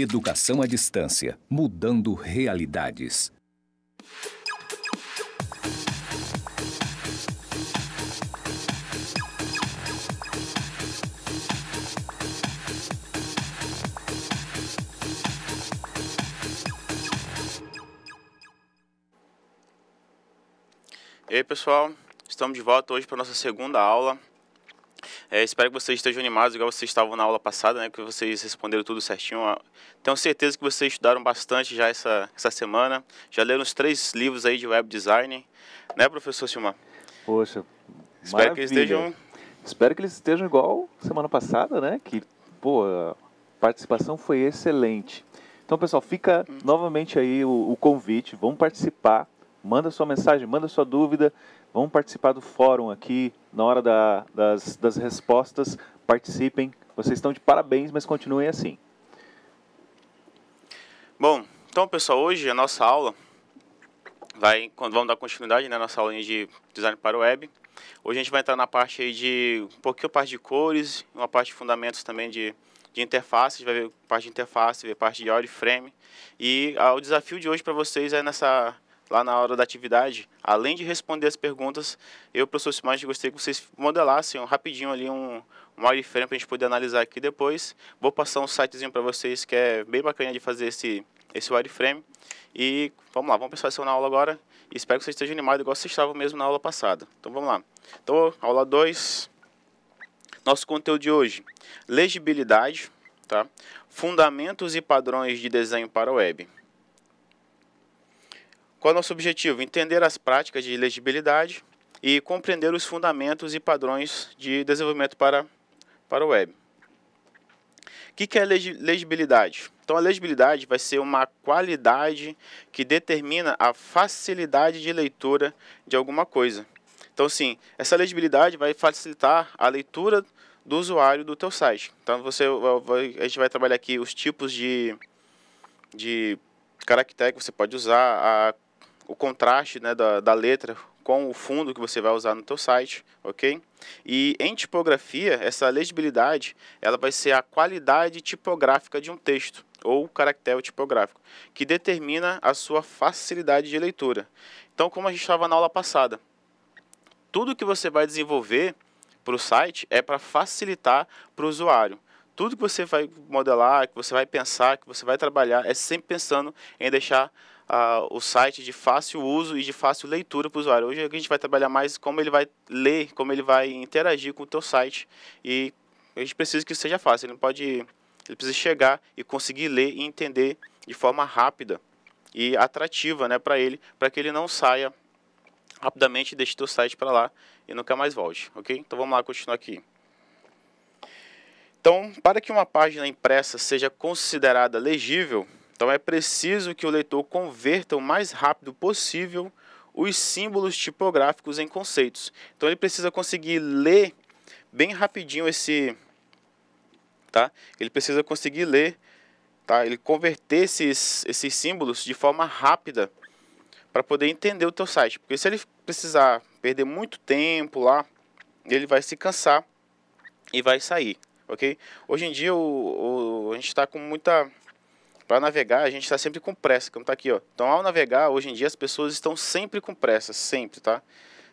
Educação à distância, mudando realidades. E aí, pessoal, estamos de volta hoje para nossa segunda aula é, espero que vocês estejam animados, igual vocês estavam na aula passada, né, que vocês responderam tudo certinho. Tenho certeza que vocês estudaram bastante já essa, essa semana. Já leram os três livros aí de web design, né, professor Silmar? Poxa, espero que eles estejam. Espero que eles estejam igual semana passada, né? Que pô, a participação foi excelente. Então, pessoal, fica hum. novamente aí o, o convite. Vamos participar. Manda sua mensagem, manda sua dúvida. Vamos participar do fórum aqui, na hora da, das, das respostas, participem. Vocês estão de parabéns, mas continuem assim. Bom, então pessoal, hoje a nossa aula vai, vamos dar continuidade na né, nossa aula de design para o web. Hoje a gente vai entrar na parte aí de um pouquinho parte de cores, uma parte de fundamentos também de, de interfaces, vai ver parte de interface, ver parte de wireframe. E ah, o desafio de hoje para vocês é nessa lá na hora da atividade, além de responder as perguntas, eu, professor Simões, gostaria que vocês modelassem rapidinho ali um, um wireframe para a gente poder analisar aqui depois. Vou passar um sitezinho para vocês que é bem bacana de fazer esse, esse wireframe. E vamos lá, vamos pensar isso na aula agora. E espero que vocês estejam animados igual vocês estavam mesmo na aula passada. Então vamos lá. Então, aula 2, nosso conteúdo de hoje, legibilidade, tá? fundamentos e padrões de desenho para web. Qual é o nosso objetivo? Entender as práticas de legibilidade e compreender os fundamentos e padrões de desenvolvimento para, para o web. O que, que é legibilidade? Então, a legibilidade vai ser uma qualidade que determina a facilidade de leitura de alguma coisa. Então, sim, essa legibilidade vai facilitar a leitura do usuário do teu site. Então, você, a gente vai trabalhar aqui os tipos de, de caractere que você pode usar, a o contraste né, da, da letra com o fundo que você vai usar no teu site, ok? E em tipografia, essa legibilidade ela vai ser a qualidade tipográfica de um texto ou caractere tipográfico, que determina a sua facilidade de leitura. Então, como a gente estava na aula passada, tudo que você vai desenvolver para o site é para facilitar para o usuário tudo que você vai modelar, que você vai pensar, que você vai trabalhar, é sempre pensando em deixar uh, o site de fácil uso e de fácil leitura para o usuário. Hoje a gente vai trabalhar mais como ele vai ler, como ele vai interagir com o teu site e a gente precisa que isso seja fácil. Ele pode, ele precisa chegar e conseguir ler e entender de forma rápida e atrativa, né, para ele, para que ele não saia rapidamente deixe teu site para lá e nunca mais volte, ok? Então vamos lá, continuar aqui. Então, para que uma página impressa seja considerada legível, então é preciso que o leitor converta o mais rápido possível os símbolos tipográficos em conceitos. Então ele precisa conseguir ler bem rapidinho esse tá? Ele precisa conseguir ler, tá? Ele converter esses esses símbolos de forma rápida para poder entender o teu site, porque se ele precisar perder muito tempo lá, ele vai se cansar e vai sair, ok? Hoje em dia o, o a gente está com muita para navegar, a gente está sempre com pressa, como está aqui, ó. Então, ao navegar, hoje em dia as pessoas estão sempre com pressa, sempre, tá?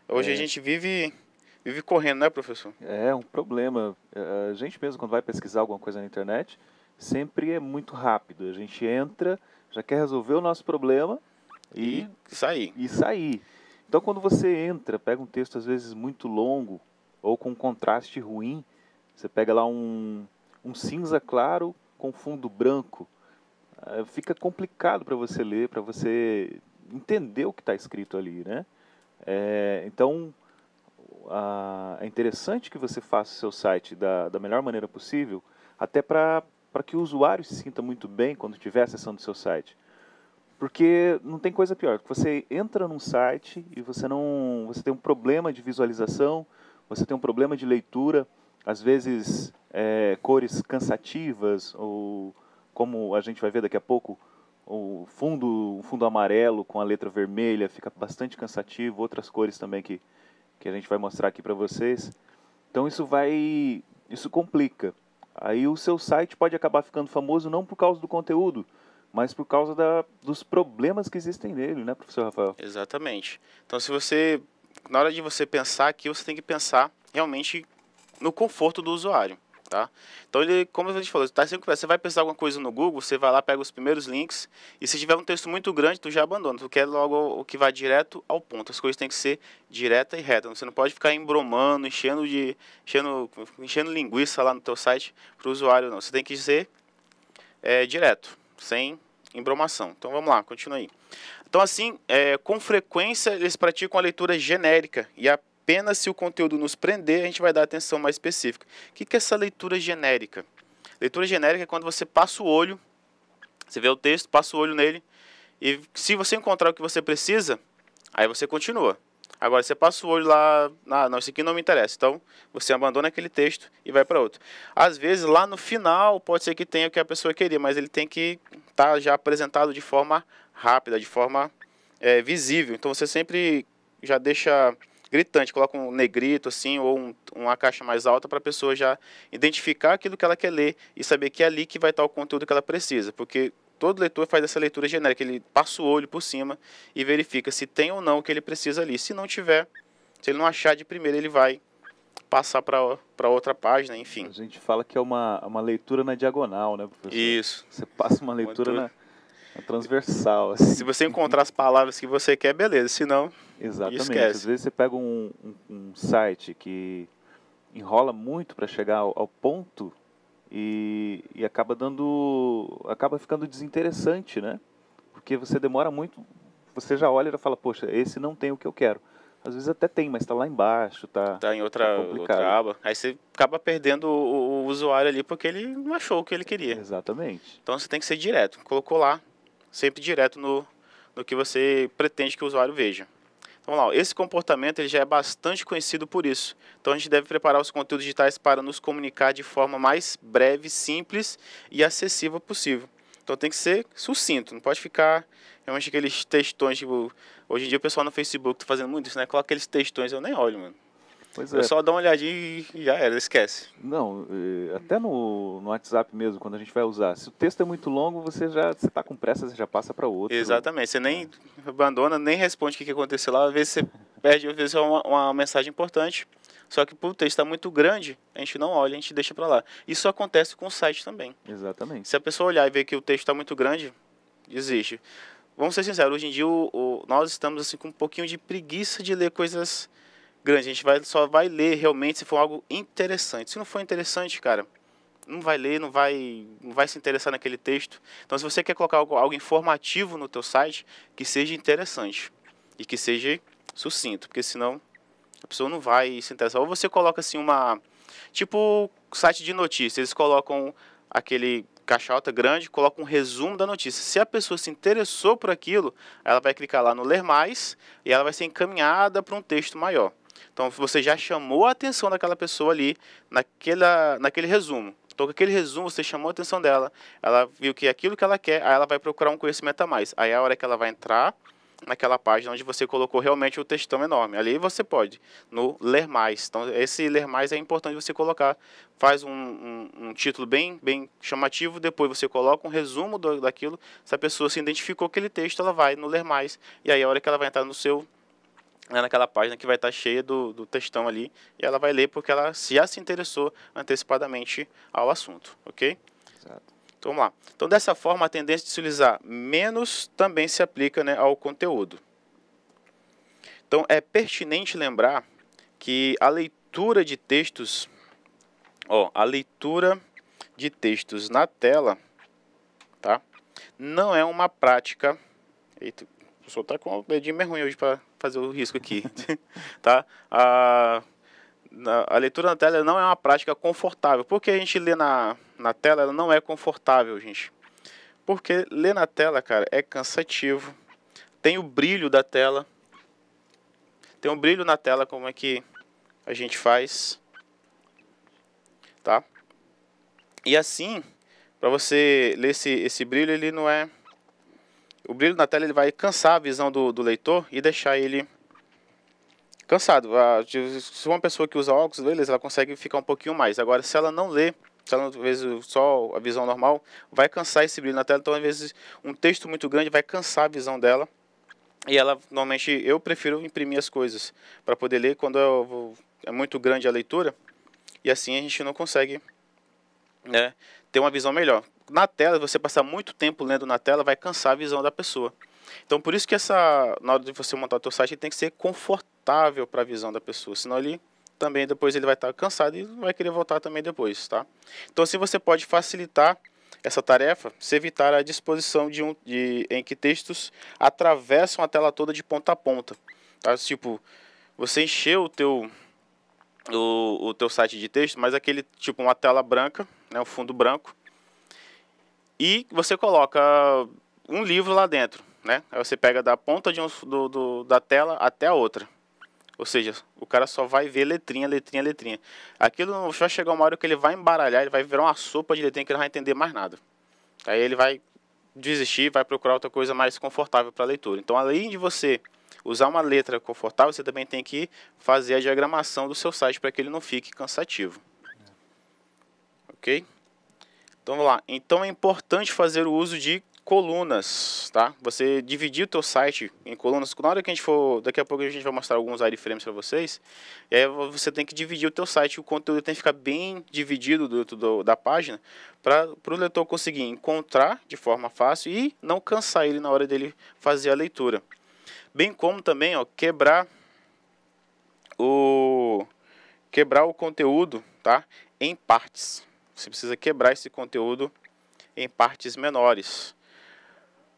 Hoje é. a gente vive vive correndo, né, professor? É um problema. É, a gente mesmo quando vai pesquisar alguma coisa na internet, sempre é muito rápido. A gente entra, já quer resolver o nosso problema e, e sair. E sair. Então, quando você entra, pega um texto às vezes muito longo ou com um contraste ruim, você pega lá um, um cinza claro com fundo branco. Ah, fica complicado para você ler, para você entender o que está escrito ali, né? É, então, a, é interessante que você faça o seu site da, da melhor maneira possível, até para que o usuário se sinta muito bem quando estiver acessando o seu site. Porque não tem coisa pior, que você entra num site e você não, você tem um problema de visualização, você tem um problema de leitura, às vezes é, cores cansativas ou como a gente vai ver daqui a pouco, o fundo, o fundo amarelo com a letra vermelha fica bastante cansativo, outras cores também que, que a gente vai mostrar aqui para vocês. Então isso vai, isso complica. Aí o seu site pode acabar ficando famoso não por causa do conteúdo, mas por causa da, dos problemas que existem nele, né, professor Rafael? Exatamente. Então, se você, na hora de você pensar aqui, você tem que pensar realmente no conforto do usuário tá? Então, ele, como a gente falou, tá sem conversa. Você vai pensar alguma coisa no Google, você vai lá, pega os primeiros links, e se tiver um texto muito grande, tu já abandona. Tu quer logo o que vai direto ao ponto. As coisas têm que ser direta e reta. Você não pode ficar embromando, enchendo de enchendo, enchendo linguiça lá no teu site para o usuário, não. Você tem que ser é, direto, sem embromação. Então vamos lá, continua aí. Então assim, é, com frequência eles praticam a leitura genérica e a Apenas se o conteúdo nos prender, a gente vai dar atenção mais específica. O que é essa leitura genérica? Leitura genérica é quando você passa o olho, você vê o texto, passa o olho nele, e se você encontrar o que você precisa, aí você continua. Agora, você passa o olho lá, ah, não, isso aqui não me interessa. Então, você abandona aquele texto e vai para outro. Às vezes, lá no final, pode ser que tenha o que a pessoa queria, mas ele tem que estar tá já apresentado de forma rápida, de forma é, visível. Então, você sempre já deixa gritante, coloca um negrito assim ou um, uma caixa mais alta para a pessoa já identificar aquilo que ela quer ler e saber que é ali que vai estar o conteúdo que ela precisa, porque todo leitor faz essa leitura genérica, ele passa o olho por cima e verifica se tem ou não o que ele precisa ali. Se não tiver, se ele não achar de primeira, ele vai passar para outra página, enfim. A gente fala que é uma, uma leitura na diagonal, né, professor? Isso. Você passa uma leitura na é transversal. Assim. Se você encontrar as palavras que você quer, beleza. Se não, Exatamente. esquece. Às vezes você pega um, um, um site que enrola muito para chegar ao, ao ponto e, e, acaba dando acaba ficando desinteressante né porque você demora muito você já olha e já fala poxa esse não tem o que eu quero às vezes até tem mas está lá embaixo tá tá em outra, tá outra aba aí você acaba perdendo o, o, usuário ali porque ele não achou o que ele queria exatamente então você tem que ser direto colocou lá sempre direto no, no que você pretende que o usuário veja. Então, vamos lá, esse comportamento ele já é bastante conhecido por isso. Então, a gente deve preparar os conteúdos digitais para nos comunicar de forma mais breve, simples e acessível possível. Então, tem que ser sucinto, não pode ficar realmente aqueles textões, tipo, hoje em dia o pessoal no Facebook está fazendo muito isso, né? Coloca aqueles textões, eu nem olho, mano. Pois é. Eu só dá uma olhadinha e já era, esquece. Não, eh, até no, no WhatsApp mesmo, quando a gente vai usar. Se o texto é muito longo, você já está com pressa, você já passa para outro. Exatamente, você nem abandona, nem responde o que, aconteceu lá. Às vezes você perde, às vezes é uma, uma mensagem importante. Só que por o texto está muito grande, a gente não olha, a gente deixa para lá. Isso acontece com o site também. Exatamente. Se a pessoa olhar e ver que o texto está muito grande, desiste. Vamos ser sinceros, hoje em dia o, o, nós estamos assim com um pouquinho de preguiça de ler coisas grande. A gente vai, só vai ler realmente se for algo interessante. Se não for interessante, cara, não vai ler, não vai, não vai se interessar naquele texto. Então, se você quer colocar algo, algo informativo no teu site, que seja interessante e que seja sucinto, porque senão a pessoa não vai se interessar. Ou você coloca assim uma, tipo site de notícias, eles colocam aquele caixota grande, coloca um resumo da notícia. Se a pessoa se interessou por aquilo, ela vai clicar lá no ler mais e ela vai ser encaminhada para um texto maior. Então você já chamou a atenção daquela pessoa ali naquela, naquele resumo. Então, com aquele resumo, você chamou a atenção dela, ela viu que é aquilo que ela quer, aí ela vai procurar um conhecimento a mais. Aí é a hora que ela vai entrar naquela página onde você colocou realmente o textão enorme. Ali você pode, no ler mais. Então, esse ler mais é importante você colocar. Faz um, um, um título bem, bem chamativo, depois você coloca um resumo do, daquilo. Se a pessoa se identificou com aquele texto, ela vai no ler mais. E aí é a hora que ela vai entrar no seu né, naquela página que vai estar tá cheia do, do textão ali e ela vai ler porque ela já se interessou antecipadamente ao assunto, ok? Exato. Então vamos lá. Então dessa forma a tendência de se utilizar menos também se aplica né, ao conteúdo. Então é pertinente lembrar que a leitura de textos, ó, a leitura de textos na tela, tá? Não é uma prática. Eita, o pessoal tá com o dedinho meio ruim hoje para fazer o risco aqui, tá? A, a leitura na tela não é uma prática confortável. porque a gente lê na, na tela? Ela não é confortável, gente. Porque ler na tela, cara, é cansativo. Tem o brilho da tela. Tem um brilho na tela, como é que a gente faz. Tá? E assim, para você ler esse, esse brilho, ele não é o brilho na tela ele vai cansar a visão do, do leitor e deixar ele cansado. Se uma pessoa que usa óculos, beleza, ela consegue ficar um pouquinho mais. Agora, se ela não lê, se ela às vezes só a visão normal, vai cansar esse brilho na tela. Então, às vezes, um texto muito grande vai cansar a visão dela. E ela, normalmente, eu prefiro imprimir as coisas para poder ler quando eu, é muito grande a leitura. E assim a gente não consegue né, ter uma visão melhor. Na tela, você passar muito tempo lendo na tela, vai cansar a visão da pessoa. Então, por isso que essa, na hora de você montar o seu site, tem que ser confortável para a visão da pessoa, senão ele também depois ele vai estar tá cansado e vai querer voltar também depois, tá? Então, se assim, você pode facilitar essa tarefa, se evitar a disposição de um de, em que textos atravessam a tela toda de ponta a ponta, tá? Tipo, você encheu o teu o, o teu site de texto, mas aquele tipo uma tela branca né, o fundo branco, e você coloca um livro lá dentro, né? Aí você pega da ponta de um, do, do, da tela até a outra. Ou seja, o cara só vai ver letrinha, letrinha, letrinha. Aquilo vai chegar uma hora que ele vai embaralhar, ele vai virar uma sopa de letrinha que ele não vai entender mais nada. Aí ele vai desistir, vai procurar outra coisa mais confortável para a leitura. Então, além de você usar uma letra confortável, você também tem que fazer a diagramação do seu site para que ele não fique cansativo ok? Então vamos lá. Então é importante fazer o uso de colunas, tá? Você dividir o teu site em colunas. Na hora que a gente for, daqui a pouco a gente vai mostrar alguns wireframes para vocês. E aí você tem que dividir o teu site, o conteúdo tem que ficar bem dividido dentro do, da página para o leitor conseguir encontrar de forma fácil e não cansar ele na hora dele fazer a leitura. Bem como também, ó, quebrar o quebrar o conteúdo, tá? Em partes. Você precisa quebrar esse conteúdo em partes menores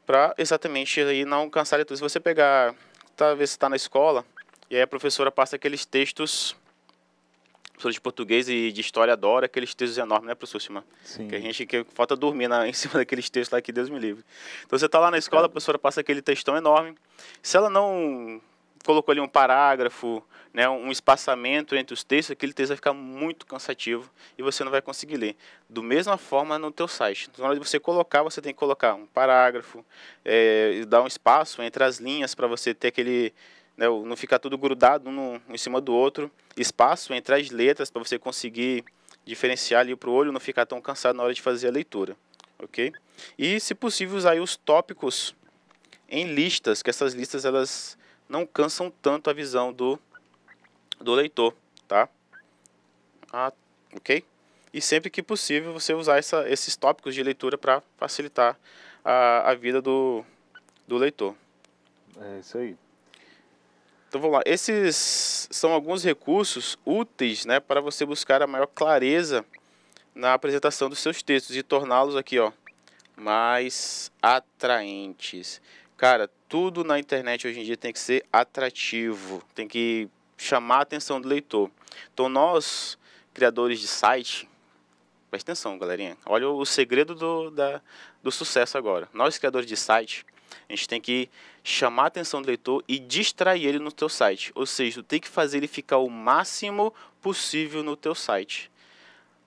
para exatamente aí não cansar de tudo. Se você pegar, talvez você está na escola e aí a professora passa aqueles textos professora de português e de história adora aqueles textos enormes, né, professor Chima? Sim. Que a gente que falta dormir na, em cima daqueles textos lá que Deus me livre. Então você está lá na escola, a professora passa aquele textão enorme. Se ela não colocou ali um parágrafo, né, um espaçamento entre os textos, aquele texto vai ficar muito cansativo e você não vai conseguir ler. Do mesma forma no teu site. Então, na hora de você colocar, você tem que colocar um parágrafo, é, dar um espaço entre as linhas para você ter aquele... Né, não ficar tudo grudado um em cima do outro. Espaço entre as letras para você conseguir diferenciar ali para o olho não ficar tão cansado na hora de fazer a leitura. Ok? E, se possível, usar os tópicos em listas, que essas listas elas não cansam tanto a visão do, do leitor, tá? Ah, ok? E sempre que possível você usar essa, esses tópicos de leitura para facilitar a, a vida do, do leitor. É isso aí. Então vamos lá. Esses são alguns recursos úteis né, para você buscar a maior clareza na apresentação dos seus textos e torná-los aqui ó, mais atraentes. Cara, tudo na internet hoje em dia tem que ser atrativo, tem que chamar a atenção do leitor. Então, nós, criadores de site, presta atenção, galerinha. Olha o segredo do, da, do sucesso agora. Nós, criadores de site, a gente tem que chamar a atenção do leitor e distrair ele no teu site. Ou seja, tu tem que fazer ele ficar o máximo possível no teu site.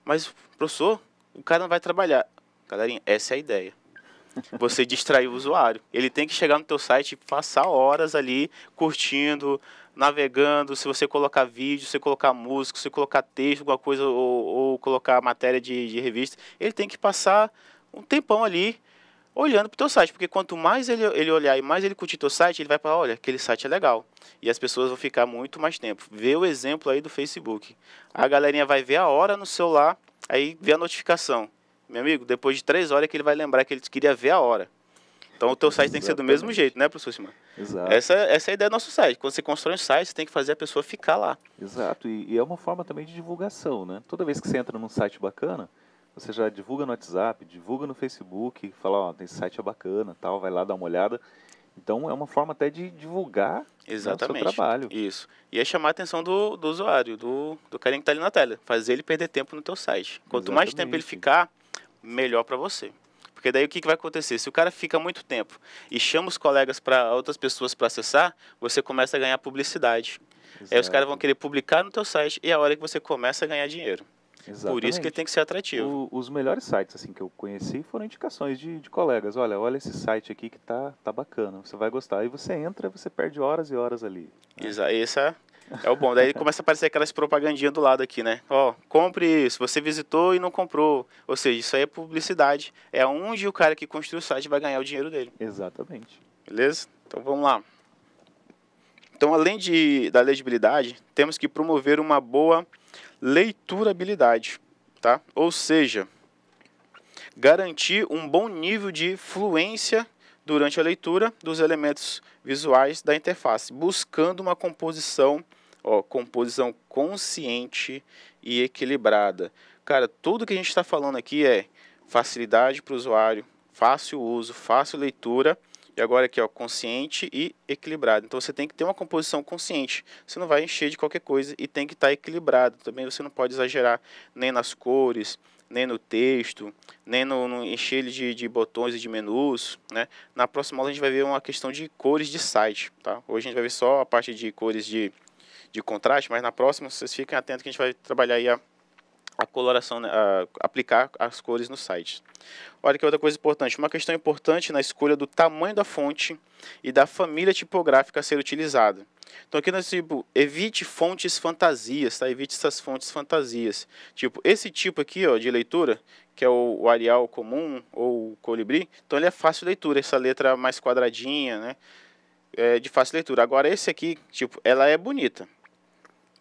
Mas, professor, o cara não vai trabalhar. Galerinha, essa é a ideia. Você distrair o usuário. Ele tem que chegar no teu site e passar horas ali curtindo, navegando, se você colocar vídeo, se colocar música, se colocar texto, alguma coisa, ou, ou colocar matéria de, de, revista, ele tem que passar um tempão ali olhando para o teu site, porque quanto mais ele, ele olhar e mais ele curtir teu site, ele vai para olha, aquele site é legal. E as pessoas vão ficar muito mais tempo. Vê o exemplo aí do Facebook. A galerinha vai ver a hora no celular, aí vê a notificação. Meu amigo, depois de três horas é que ele vai lembrar que ele queria ver a hora. Então o teu site Exatamente. tem que ser do mesmo jeito, né, professor Simão? Exato. Essa, essa é a ideia do nosso site. Quando você constrói um site, você tem que fazer a pessoa ficar lá. Exato. E, e é uma forma também de divulgação, né? Toda vez que você entra num site bacana, você já divulga no WhatsApp, divulga no Facebook, fala, ó, tem site é bacana, tal, vai lá dar uma olhada. Então é uma forma até de divulgar Exatamente. Né, o seu trabalho. Isso. E é chamar a atenção do, do usuário, do, do carinha que está ali na tela. Fazer ele perder tempo no teu site. Quanto Exatamente. mais tempo ele ficar, melhor para você. Porque daí o que, que vai acontecer? Se o cara fica muito tempo e chama os colegas para outras pessoas para acessar, você começa a ganhar publicidade. Exato. Aí os caras vão querer publicar no teu site e é a hora que você começa a ganhar dinheiro. Exatamente. Por isso que ele tem que ser atrativo. O, os melhores sites assim que eu conheci foram indicações de, de, colegas. Olha, olha esse site aqui que tá, tá bacana, você vai gostar. E você entra, você perde horas e horas ali. Né? Exa essa é o bom. Daí começa a aparecer aquelas propagandinhas do lado aqui, né? Ó, compre isso. você visitou e não comprou. Ou seja, isso aí é publicidade. É onde o cara que construiu o site vai ganhar o dinheiro dele. Exatamente. Beleza? Então vamos lá. Então, além de, da legibilidade, temos que promover uma boa leiturabilidade, tá? Ou seja, garantir um bom nível de fluência durante a leitura dos elementos visuais da interface, buscando uma composição Ó, composição consciente e equilibrada. Cara, tudo que a gente está falando aqui é facilidade para o usuário, fácil uso, fácil leitura. E agora aqui, ó, consciente e equilibrado. Então você tem que ter uma composição consciente. Você não vai encher de qualquer coisa e tem que estar tá equilibrado. Também você não pode exagerar nem nas cores, nem no texto, nem no, no encher ele de, de, botões e de menus, né? Na próxima aula a gente vai ver uma questão de cores de site, tá? Hoje a gente vai ver só a parte de cores de de contraste, mas na próxima vocês fiquem atentos que a gente vai trabalhar aí a, a coloração, né, a, aplicar as cores no site. Olha que outra coisa importante, uma questão importante na escolha do tamanho da fonte e da família tipográfica a ser utilizada. Então aqui nós tipo, evite fontes fantasias, tá? Evite essas fontes fantasias. Tipo, esse tipo aqui, ó, de leitura, que é o, o Arial comum ou o Colibri, então ele é fácil de leitura, essa letra mais quadradinha, né? É de fácil leitura. Agora esse aqui, tipo, ela é bonita,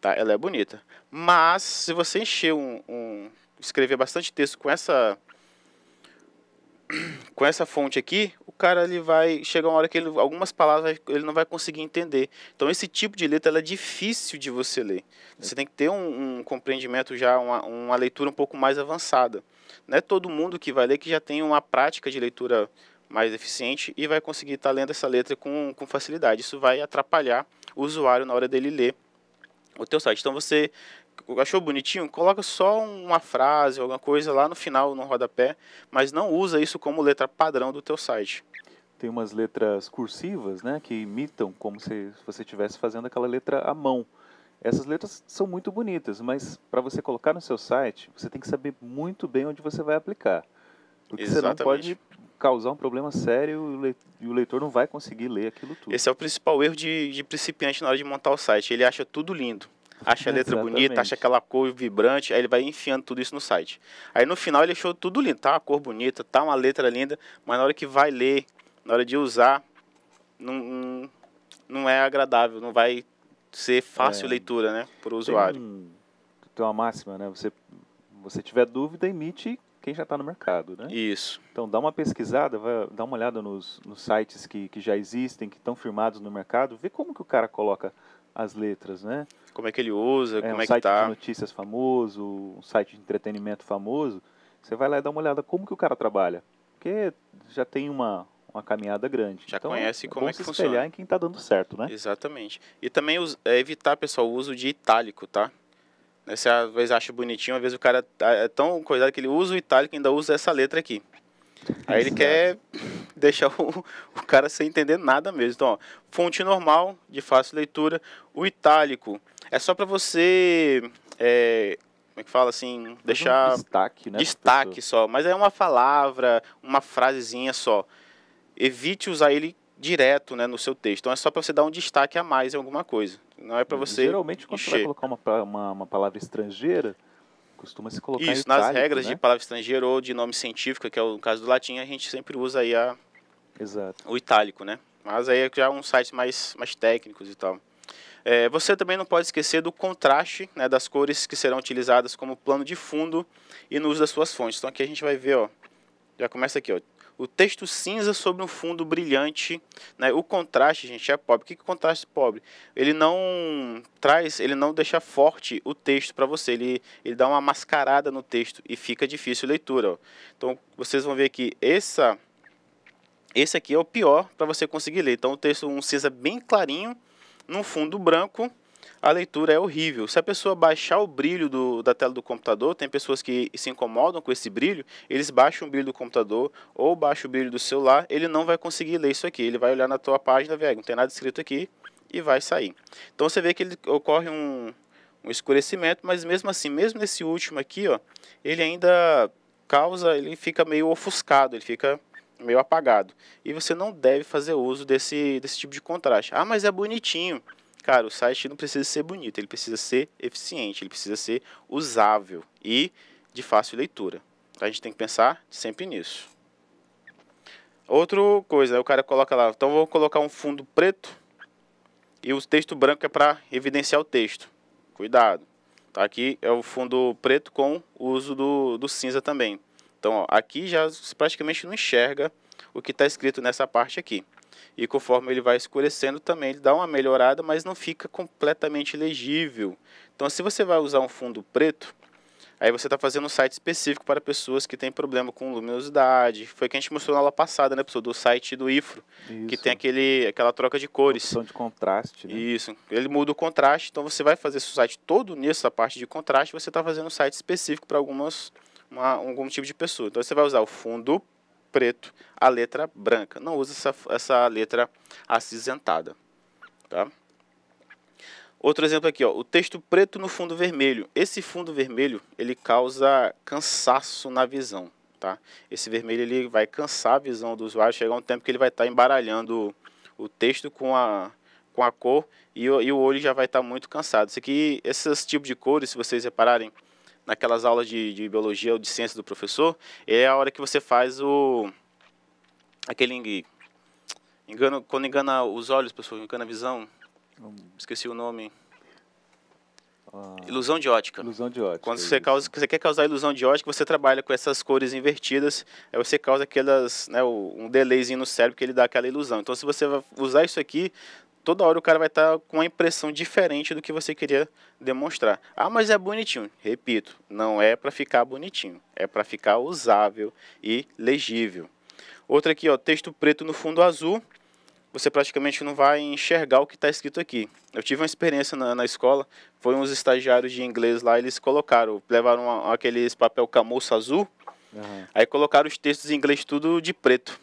tá? Ela é bonita. Mas se você encher um, um escrever bastante texto com essa com essa fonte aqui, o cara ele vai chegar uma hora que ele, algumas palavras ele não vai conseguir entender. Então esse tipo de letra é difícil de você ler. Você tem que ter um, um compreendimento já, uma, uma, leitura um pouco mais avançada. Não é todo mundo que vai ler que já tem uma prática de leitura mais eficiente e vai conseguir estar tá lendo essa letra com, com facilidade. Isso vai atrapalhar o usuário na hora dele ler o teu site. Então você achou bonitinho, coloca só uma frase, alguma coisa lá no final, no rodapé, mas não usa isso como letra padrão do teu site. Tem umas letras cursivas, né, que imitam como se você estivesse fazendo aquela letra à mão. Essas letras são muito bonitas, mas para você colocar no seu site, você tem que saber muito bem onde você vai aplicar. Porque Exatamente. você não pode causar um problema sério e o leitor não vai conseguir ler aquilo tudo. Esse é o principal erro de, de principiante na hora de montar o site. Ele acha tudo lindo, acha a letra Exatamente. bonita, acha aquela cor vibrante, aí ele vai enfiando tudo isso no site. Aí no final ele achou tudo lindo, tá uma cor bonita, tá uma letra linda, mas na hora que vai ler, na hora de usar, não, não é agradável, não vai ser fácil é. leitura, né, para o usuário. Tem, tem uma máxima, né? Você, você tiver dúvida, emite quem já está no mercado, né? Isso. Então dá uma pesquisada, vai, dá uma olhada nos, nos sites que, que já existem, que estão firmados no mercado, vê como que o cara coloca as letras, né? Como é que ele usa, é, como é um é que tá. Um site de tá. notícias famoso, um site de entretenimento famoso. Você vai lá e dá uma olhada como que o cara trabalha. Porque já tem uma, uma caminhada grande. Já então, conhece é como é que se funciona. em quem está dando certo, né? Exatamente. E também é, evitar, pessoal, o uso de itálico, tá? Você às vezes acha bonitinho, às vezes o cara tá, é tão coisado que ele usa o itálico e ainda usa essa letra aqui. Aí ele quer deixar o, o cara sem entender nada mesmo. Então, ó, fonte normal, de fácil leitura. O itálico é só para você. É, como é que fala assim? Deixar. Um destaque, né? Destaque só. Mas é uma palavra, uma frasezinha só. Evite usar ele direto né, no seu texto. Então é só para você dar um destaque a mais em alguma coisa. Não é para você. Geralmente, quando encher. você vai colocar uma, uma, uma palavra estrangeira, costuma se colocar Isso, nas regras né? de palavra estrangeira ou de nome científico, que é o caso do latim, a gente sempre usa aí a, Exato. o itálico, né? Mas aí é já é um site mais, mais técnicos e tal. É, você também não pode esquecer do contraste né, das cores que serão utilizadas como plano de fundo e no uso das suas fontes. Então aqui a gente vai ver, ó, já começa aqui, ó, o texto cinza sobre um fundo brilhante, né? O contraste, gente, é pobre. O que, que é contraste pobre? Ele não traz, ele não deixa forte o texto para você. Ele, ele dá uma mascarada no texto e fica difícil a leitura. Ó. Então, vocês vão ver que essa, esse aqui é o pior para você conseguir ler. Então, o texto um cinza bem clarinho, num fundo branco, a leitura é horrível. Se a pessoa baixar o brilho do, da tela do computador, tem pessoas que se incomodam com esse brilho, eles baixam o brilho do computador ou baixam o brilho do celular, ele não vai conseguir ler isso aqui. Ele vai olhar na tua página, velho, não tem nada escrito aqui e vai sair. Então você vê que ele ocorre um, um escurecimento, mas mesmo assim, mesmo nesse último aqui, ó, ele ainda causa, ele fica meio ofuscado, ele fica meio apagado. E você não deve fazer uso desse, desse tipo de contraste. Ah, mas é bonitinho. Cara, o site não precisa ser bonito, ele precisa ser eficiente, ele precisa ser usável e de fácil leitura. Então, a gente tem que pensar sempre nisso. Outra coisa, o cara coloca lá, então vou colocar um fundo preto e o texto branco é para evidenciar o texto. Cuidado. Tá? Aqui é o fundo preto com o uso do, do cinza também. Então, ó, aqui já praticamente não enxerga o que está escrito nessa parte aqui. E conforme ele vai escurecendo também, ele dá uma melhorada, mas não fica completamente legível. Então, se você vai usar um fundo preto, aí você está fazendo um site específico para pessoas que têm problema com luminosidade. Foi o que a gente mostrou na aula passada, né, pessoal? Do site do IFRO, Isso. que tem aquele, aquela troca de cores. Opção de contraste, né? Isso. Ele muda o contraste, então você vai fazer seu site todo nessa parte de contraste, você está fazendo um site específico para algumas... Uma, algum tipo de pessoa. Então você vai usar o fundo preto, a letra branca. Não usa essa, essa letra acinzentada. Tá? Outro exemplo aqui, ó, o texto preto no fundo vermelho. Esse fundo vermelho, ele causa cansaço na visão, tá? Esse vermelho ele vai cansar a visão do usuário, chegar um tempo que ele vai estar tá embaralhando o, o, texto com a, com a cor e, e o olho já vai estar tá muito cansado. Isso aqui, esses tipos de cores, se vocês repararem, naquelas aulas de, de biologia ou de ciência do professor, é a hora que você faz o aquele engano, quando engana os olhos, pessoal, engana a visão. Esqueci o nome. Ah, ilusão de ótica. Ilusão de ótica. Quando é você, causa, você quer causar ilusão de ótica, você trabalha com essas cores invertidas, aí você causa aquelas, né, um delayzinho no cérebro que ele dá aquela ilusão. Então, se você usar isso aqui toda hora o cara vai estar tá com uma impressão diferente do que você queria demonstrar. Ah, mas é bonitinho. Repito, não é para ficar bonitinho, é para ficar usável e legível. Outra aqui, ó, texto preto no fundo azul. Você praticamente não vai enxergar o que está escrito aqui. Eu tive uma experiência na, na, escola, foi uns estagiários de inglês lá, eles colocaram, levaram uma, aqueles papel camurça azul, uhum. aí colocaram os textos em inglês tudo de preto.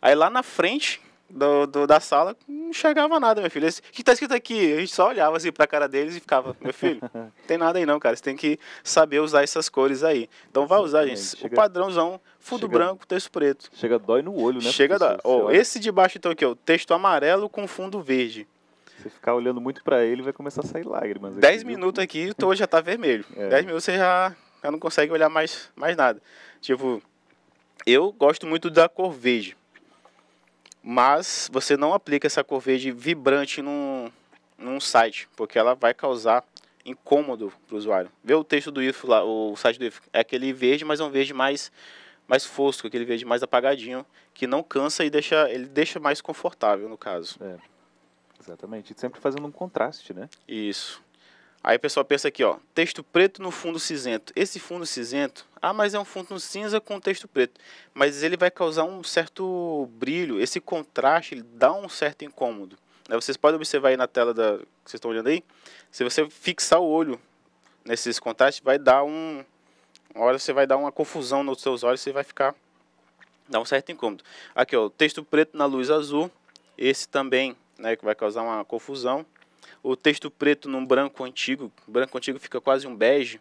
Aí lá na frente, do, do, da sala, não enxergava nada, meu filho. O que tá escrito aqui? A gente só olhava assim pra cara deles e ficava, meu filho, não tem nada aí não, cara. Você tem que saber usar essas cores aí. Então vai usar, é, gente. Chega, o padrãozão, fundo chega, branco, texto preto. Chega dói no olho, né? Chega dói. Oh, esse de baixo, então, aqui, o Texto amarelo com fundo verde. Se ficar olhando muito para ele, vai começar a sair lágrimas. 10 minutos aqui, o teu já tá vermelho. 10 é. minutos você já, já não consegue olhar mais, mais nada. Tipo, eu gosto muito da cor verde mas você não aplica essa cor verde vibrante num, num site, porque ela vai causar incômodo para o usuário. Vê o texto do IF lá, o site do IF, é aquele verde, mas é um verde mais mais fosco, aquele verde mais apagadinho, que não cansa e deixa ele deixa mais confortável no caso. É, exatamente, e sempre fazendo um contraste, né? Isso. Aí o pessoal pensa aqui, ó, texto preto no fundo cinzento. Esse fundo cinzento, ah, mas é um fundo cinza com texto preto. Mas ele vai causar um certo brilho, esse contraste dá um certo incômodo. Né, vocês podem observar aí na tela da, que vocês estão olhando aí, se você fixar o olho nesses contrastes, vai dar um... Uma hora você vai dar uma confusão nos seus olhos, você vai ficar... Dá um certo incômodo. Aqui, ó, texto preto na luz azul. Esse também, né, que vai causar uma confusão o texto preto num branco antigo, branco antigo fica quase um bege,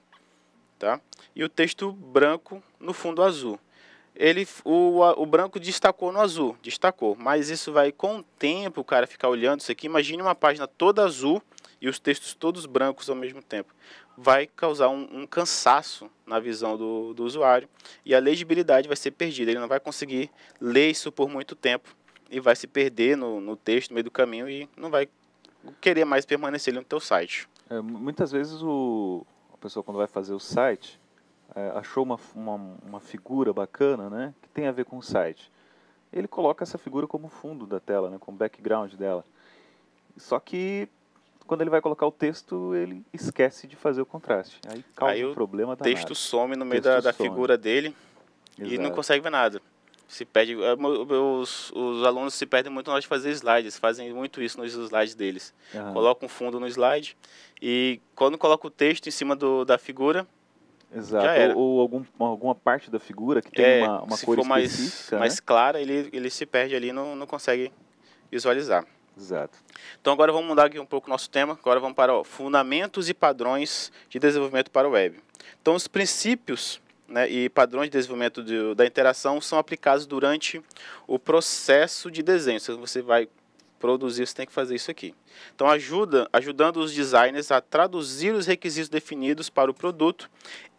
tá? E o texto branco no fundo azul. Ele, o, o branco destacou no azul, destacou, mas isso vai com o tempo, o cara ficar olhando isso aqui. Imagine uma página toda azul e os textos todos brancos ao mesmo tempo. Vai causar um, um cansaço na visão do, do usuário e a legibilidade vai ser perdida. Ele não vai conseguir ler isso por muito tempo e vai se perder no, no texto, no meio do caminho e não vai querer mais permanecer no teu site. É, muitas vezes o, a pessoa quando vai fazer o site é, achou uma, uma, uma, figura bacana, né, que tem a ver com o site. Ele coloca essa figura como fundo da tela, né, como background dela. Só que quando ele vai colocar o texto, ele esquece de fazer o contraste. Aí causa Aí um problema. O texto some no meio da, da, figura dele Exato. e não consegue ver nada se perde, é, os, os alunos se perdem muito na hora de fazer slides, fazem muito isso nos slides deles. Uhum. Colocam um fundo no slide e quando coloca o texto em cima do, da figura, Exato. Ou, ou algum, alguma parte da figura que tem é, uma, uma se cor for mais, né? mais clara, ele, ele se perde ali e não, não consegue visualizar. Exato. Então agora vamos mudar aqui um pouco o nosso tema. Agora vamos para ó, fundamentos e padrões de desenvolvimento para o web. Então os princípios né, e padrões de desenvolvimento de, da interação são aplicados durante o processo de desenho. Se você vai produzir, você tem que fazer isso aqui. Então, ajuda, ajudando os designers a traduzir os requisitos definidos para o produto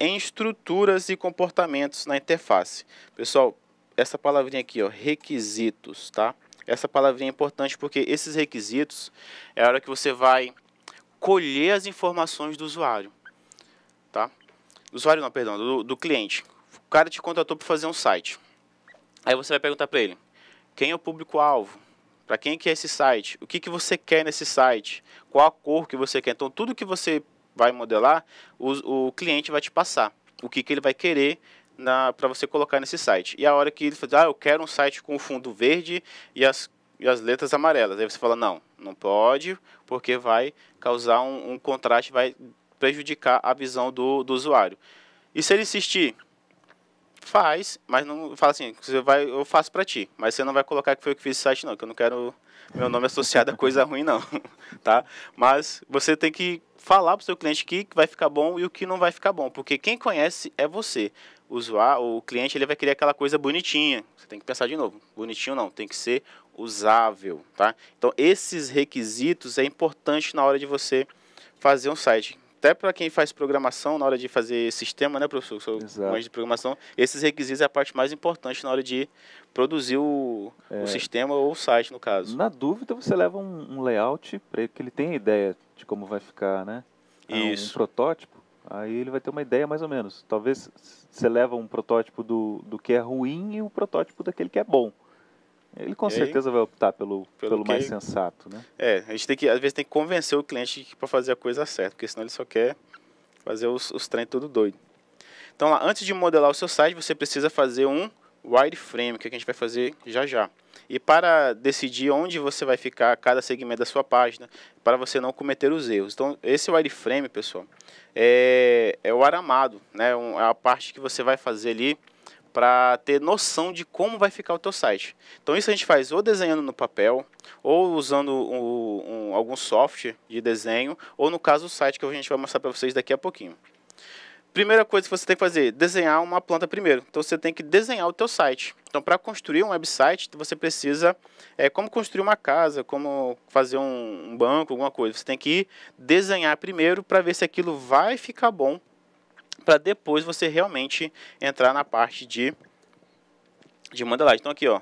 em estruturas e comportamentos na interface. Pessoal, essa palavrinha aqui, ó, requisitos, tá? Essa palavrinha é importante porque esses requisitos é a hora que você vai colher as informações do usuário. Do usuário não, perdão, do, do cliente. O cara te contratou para fazer um site. Aí você vai perguntar para ele, quem é o público-alvo? Para quem que é esse site? O que, que você quer nesse site? Qual a cor que você quer? Então, tudo que você vai modelar, o, o cliente vai te passar. O que, que ele vai querer para você colocar nesse site. E a hora que ele fala, ah, eu quero um site com fundo verde e as, e as letras amarelas. Aí você fala, não, não pode, porque vai causar um, um contraste, vai prejudicar a visão do, do usuário. E se ele insistir, faz, mas não fala assim, você vai, eu faço para ti, mas você não vai colocar que foi eu que fiz esse site não, que eu não quero meu nome associado a coisa ruim não, tá? Mas você tem que falar para o seu cliente que vai ficar bom e o que não vai ficar bom, porque quem conhece é você. O usuário, o cliente ele vai querer aquela coisa bonitinha. Você tem que pensar de novo. Bonitinho não, tem que ser usável, tá? Então esses requisitos é importante na hora de você fazer um site até para quem faz programação, na hora de fazer sistema, né, professor? Sou de programação. Esses requisitos é a parte mais importante na hora de produzir o, é. o sistema ou o site, no caso. Na dúvida, você leva um, um layout para que ele tenha ideia de como vai ficar, né? Ah, Isso. Um protótipo. Aí ele vai ter uma ideia mais ou menos. Talvez você leva um protótipo do, do que é ruim e um protótipo daquele que é bom. Ele com e certeza aí, vai optar pelo, pelo, pelo mais que... sensato, né? É, a gente tem que, às vezes, tem que convencer o cliente para fazer a coisa certa, porque senão ele só quer fazer os, os trem tudo doido. Então, lá, antes de modelar o seu site, você precisa fazer um wireframe, é que a gente vai fazer já já. E para decidir onde você vai ficar cada segmento da sua página, para você não cometer os erros. Então, esse wireframe, pessoal, é, é o aramado, né? é a parte que você vai fazer ali para ter noção de como vai ficar o teu site. Então isso a gente faz ou desenhando no papel, ou usando um, um, algum software de desenho, ou no caso o site que a gente vai mostrar para vocês daqui a pouquinho. Primeira coisa que você tem que fazer, desenhar uma planta primeiro. Então você tem que desenhar o teu site. Então para construir um website, você precisa, é, como construir uma casa, como fazer um, um banco, alguma coisa. Você tem que desenhar primeiro para ver se aquilo vai ficar bom para depois você realmente entrar na parte de, de modelagem. Então aqui, ó,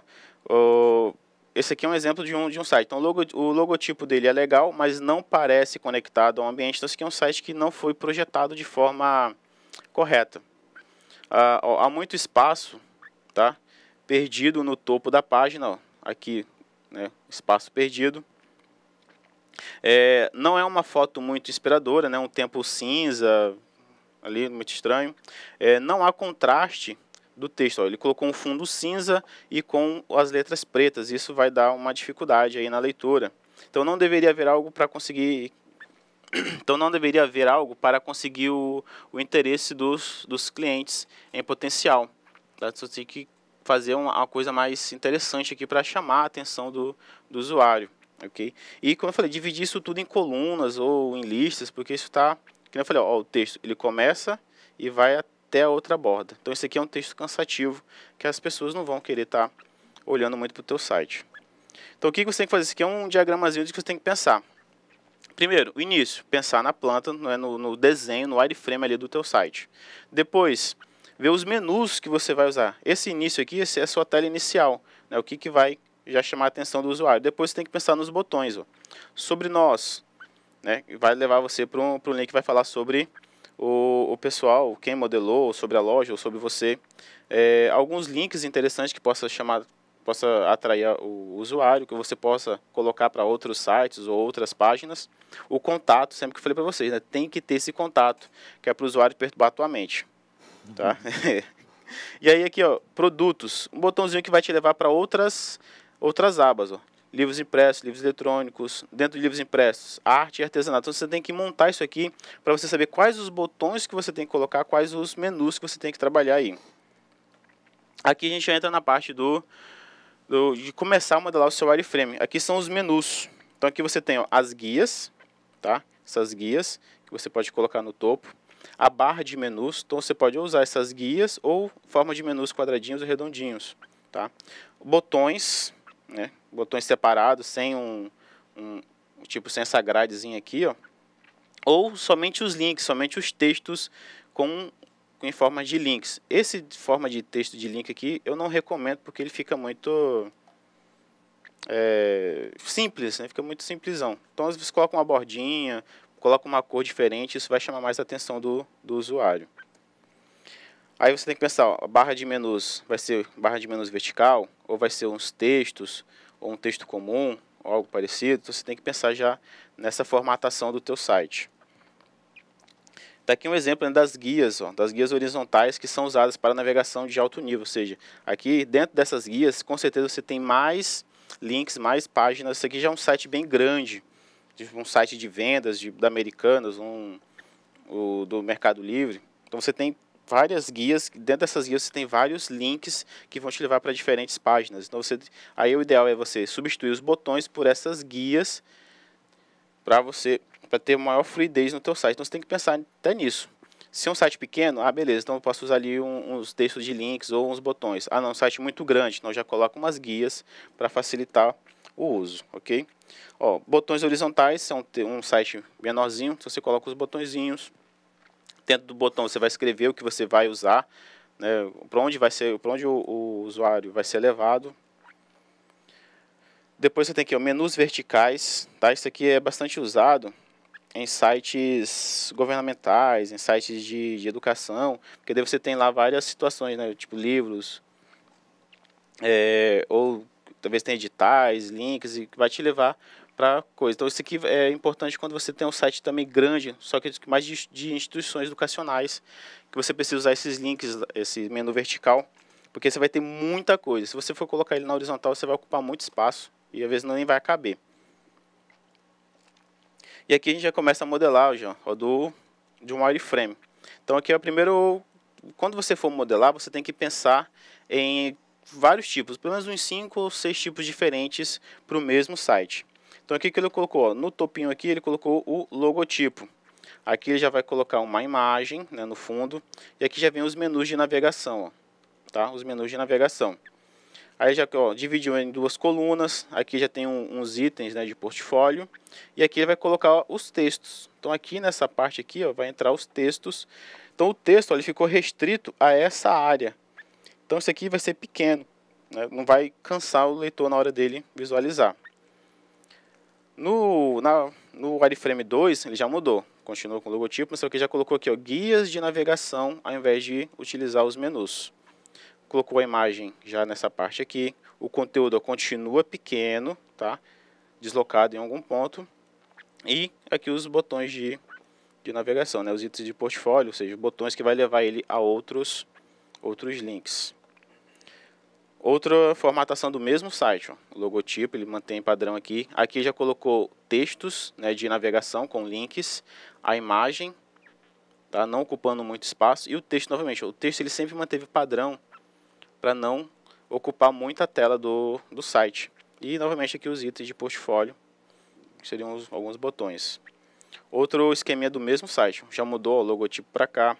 o, esse aqui é um exemplo de um, de um site. Então o, logo, o logotipo dele é legal, mas não parece conectado ao ambiente. Então esse aqui é um site que não foi projetado de forma correta. Ah, ó, há muito espaço, tá? Perdido no topo da página, ó, aqui, né, espaço perdido. É, não é uma foto muito inspiradora, né? Um tempo cinza, ali, muito estranho. É, não há contraste do texto. Ó. Ele colocou um fundo cinza e com as letras pretas. Isso vai dar uma dificuldade aí na leitura. Então não deveria haver algo para conseguir. Então não deveria haver algo para conseguir o, o interesse dos, dos clientes em potencial. Você tá? tem que fazer uma, uma coisa mais interessante aqui para chamar a atenção do, do usuário. Okay? E como eu falei, dividir isso tudo em colunas ou em listas, porque isso está que eu falei, ó, o texto ele começa e vai até a outra borda. Então esse aqui é um texto cansativo que as pessoas não vão querer estar tá olhando muito para o teu site. Então o que você tem que fazer? Isso aqui é um diagramazinho que você tem que pensar. Primeiro, o início, pensar na planta, é? no, no desenho, no wireframe ali do teu site. Depois, ver os menus que você vai usar. Esse início aqui, esse é a sua tela inicial, né? o que, que vai já chamar a atenção do usuário. Depois você tem que pensar nos botões. Ó. Sobre nós, né? Vai levar você para um, um link que vai falar sobre o, o pessoal, quem modelou, sobre a loja ou sobre você. É, alguns links interessantes que possa chamar possa atrair o usuário, que você possa colocar para outros sites ou outras páginas. O contato, sempre que eu falei para vocês, né, tem que ter esse contato, que é para o usuário perturbar a tua mente. Tá? Uhum. e aí aqui, ó, produtos, um botãozinho que vai te levar para outras outras abas, ó livros impressos, livros eletrônicos, dentro de livros impressos, arte e artesanato. Então você tem que montar isso aqui para você saber quais os botões que você tem que colocar, quais os menus que você tem que trabalhar aí. Aqui a gente entra na parte do, do de começar a modelar o seu wireframe. Aqui são os menus. Então aqui você tem ó, as guias, tá? Essas guias que você pode colocar no topo a barra de menus. Então você pode usar essas guias ou forma de menus quadradinhos ou redondinhos, tá? Botões, né? botões separados, sem um, um, tipo sem essa gradezinha aqui, ó. Ou somente os links, somente os textos com em forma de links. Esse forma de texto de link aqui eu não recomendo porque ele fica muito é, simples, né? fica muito simplesão. Então às vezes coloca uma bordinha, coloca uma cor diferente, isso vai chamar mais a atenção do, do usuário. Aí você tem que pensar, ó, barra de menus vai ser barra de menus vertical ou vai ser uns textos ou um texto comum, ou algo parecido, então você tem que pensar já nessa formatação do teu site. Está aqui um exemplo né, das guias, ó, das guias horizontais que são usadas para navegação de alto nível, ou seja, aqui dentro dessas guias, com certeza você tem mais links, mais páginas. Isso aqui já é um site bem grande, um site de vendas de, da Americanas, um, o, do Mercado Livre. Então você tem várias guias, dentro dessas guias você tem vários links que vão te levar para diferentes páginas. Então você, aí o ideal é você substituir os botões por essas guias para você para ter maior fluidez no teu site. Então você tem que pensar até nisso. Se é um site pequeno, ah, beleza, então eu posso usar ali um, uns textos de links ou uns botões. Ah, não, um site muito grande, então eu já coloco umas guias para facilitar o uso, ok? Ó, botões horizontais são um site menorzinho, então você coloca os botõezinhos Dentro do botão você vai escrever o que você vai usar, né, para onde vai ser, para onde o, o, usuário vai ser levado. Depois você tem aqui ó, menus verticais, tá? Isso aqui é bastante usado em sites governamentais, em sites de, de educação, porque daí você tem lá várias situações, né, tipo livros, é, ou talvez tem editais, links, e vai te levar para coisa. Então, isso aqui é importante quando você tem um site também grande, só que mais de, de instituições educacionais, que você precisa usar esses links, esse menu vertical, porque você vai ter muita coisa. Se você for colocar ele na horizontal, você vai ocupar muito espaço e às vezes não nem vai caber. E aqui a gente já começa a modelar já, ó, do, de um wireframe. Então aqui é o primeiro, quando você for modelar, você tem que pensar em vários tipos, pelo menos uns 5 ou 6 tipos diferentes para o mesmo site. Então aqui que ele colocou, ó, no topinho aqui ele colocou o logotipo. Aqui ele já vai colocar uma imagem né, no fundo e aqui já vem os menus de navegação, ó, tá? Os menus de navegação. Aí já ó, dividiu em duas colunas, aqui já tem um, uns itens né, de portfólio e aqui ele vai colocar ó, os textos. Então aqui nessa parte aqui ó, vai entrar os textos. Então o texto ó, ele ficou restrito a essa área. Então isso aqui vai ser pequeno, né, não vai cansar o leitor na hora dele visualizar. No, na, no Wireframe 2, ele já mudou. Continuou com o logotipo, mas o que já colocou aqui, ó, guias de navegação, ao invés de utilizar os menus. Colocou a imagem já nessa parte aqui. O conteúdo continua pequeno, tá? Deslocado em algum ponto. E aqui os botões de, de navegação, né? Os itens de portfólio, ou seja, botões que vai levar ele a outros, outros links. Outra formatação do mesmo site, ó, logotipo, ele mantém padrão aqui. Aqui já colocou textos né, de navegação com links, a imagem, tá, não ocupando muito espaço. E o texto, novamente, o texto ele sempre manteve padrão para não ocupar muita tela do, do site. E, novamente, aqui os itens de portfólio, que seriam os, alguns botões. Outro esqueminha do mesmo site, já mudou o logotipo para cá.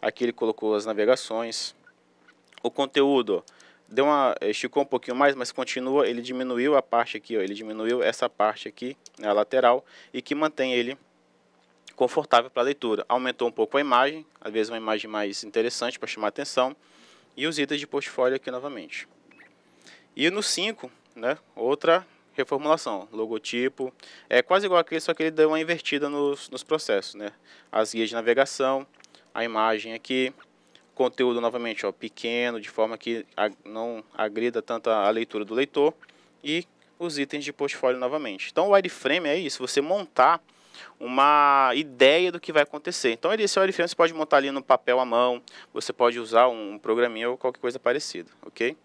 Aqui ele colocou as navegações. O conteúdo, ó, deu uma eh, esticou um pouquinho mais, mas continua, ele diminuiu a parte aqui, ó, ele diminuiu essa parte aqui, né, a lateral, e que mantém ele confortável para leitura. Aumentou um pouco a imagem, às vezes uma imagem mais interessante para chamar atenção, e os itens de portfólio aqui novamente. E no 5, né, outra reformulação, logotipo, é quase igual aquele, só que ele deu uma invertida nos, nos processos, né? As guias de navegação, a imagem aqui, conteúdo novamente ó, pequeno, de forma que não agrida tanto a leitura do leitor e os itens de portfólio novamente. Então o wireframe é isso, você montar uma ideia do que vai acontecer. Então esse wireframe você pode montar ali no papel à mão, você pode usar um programinha ou qualquer coisa parecida, ok?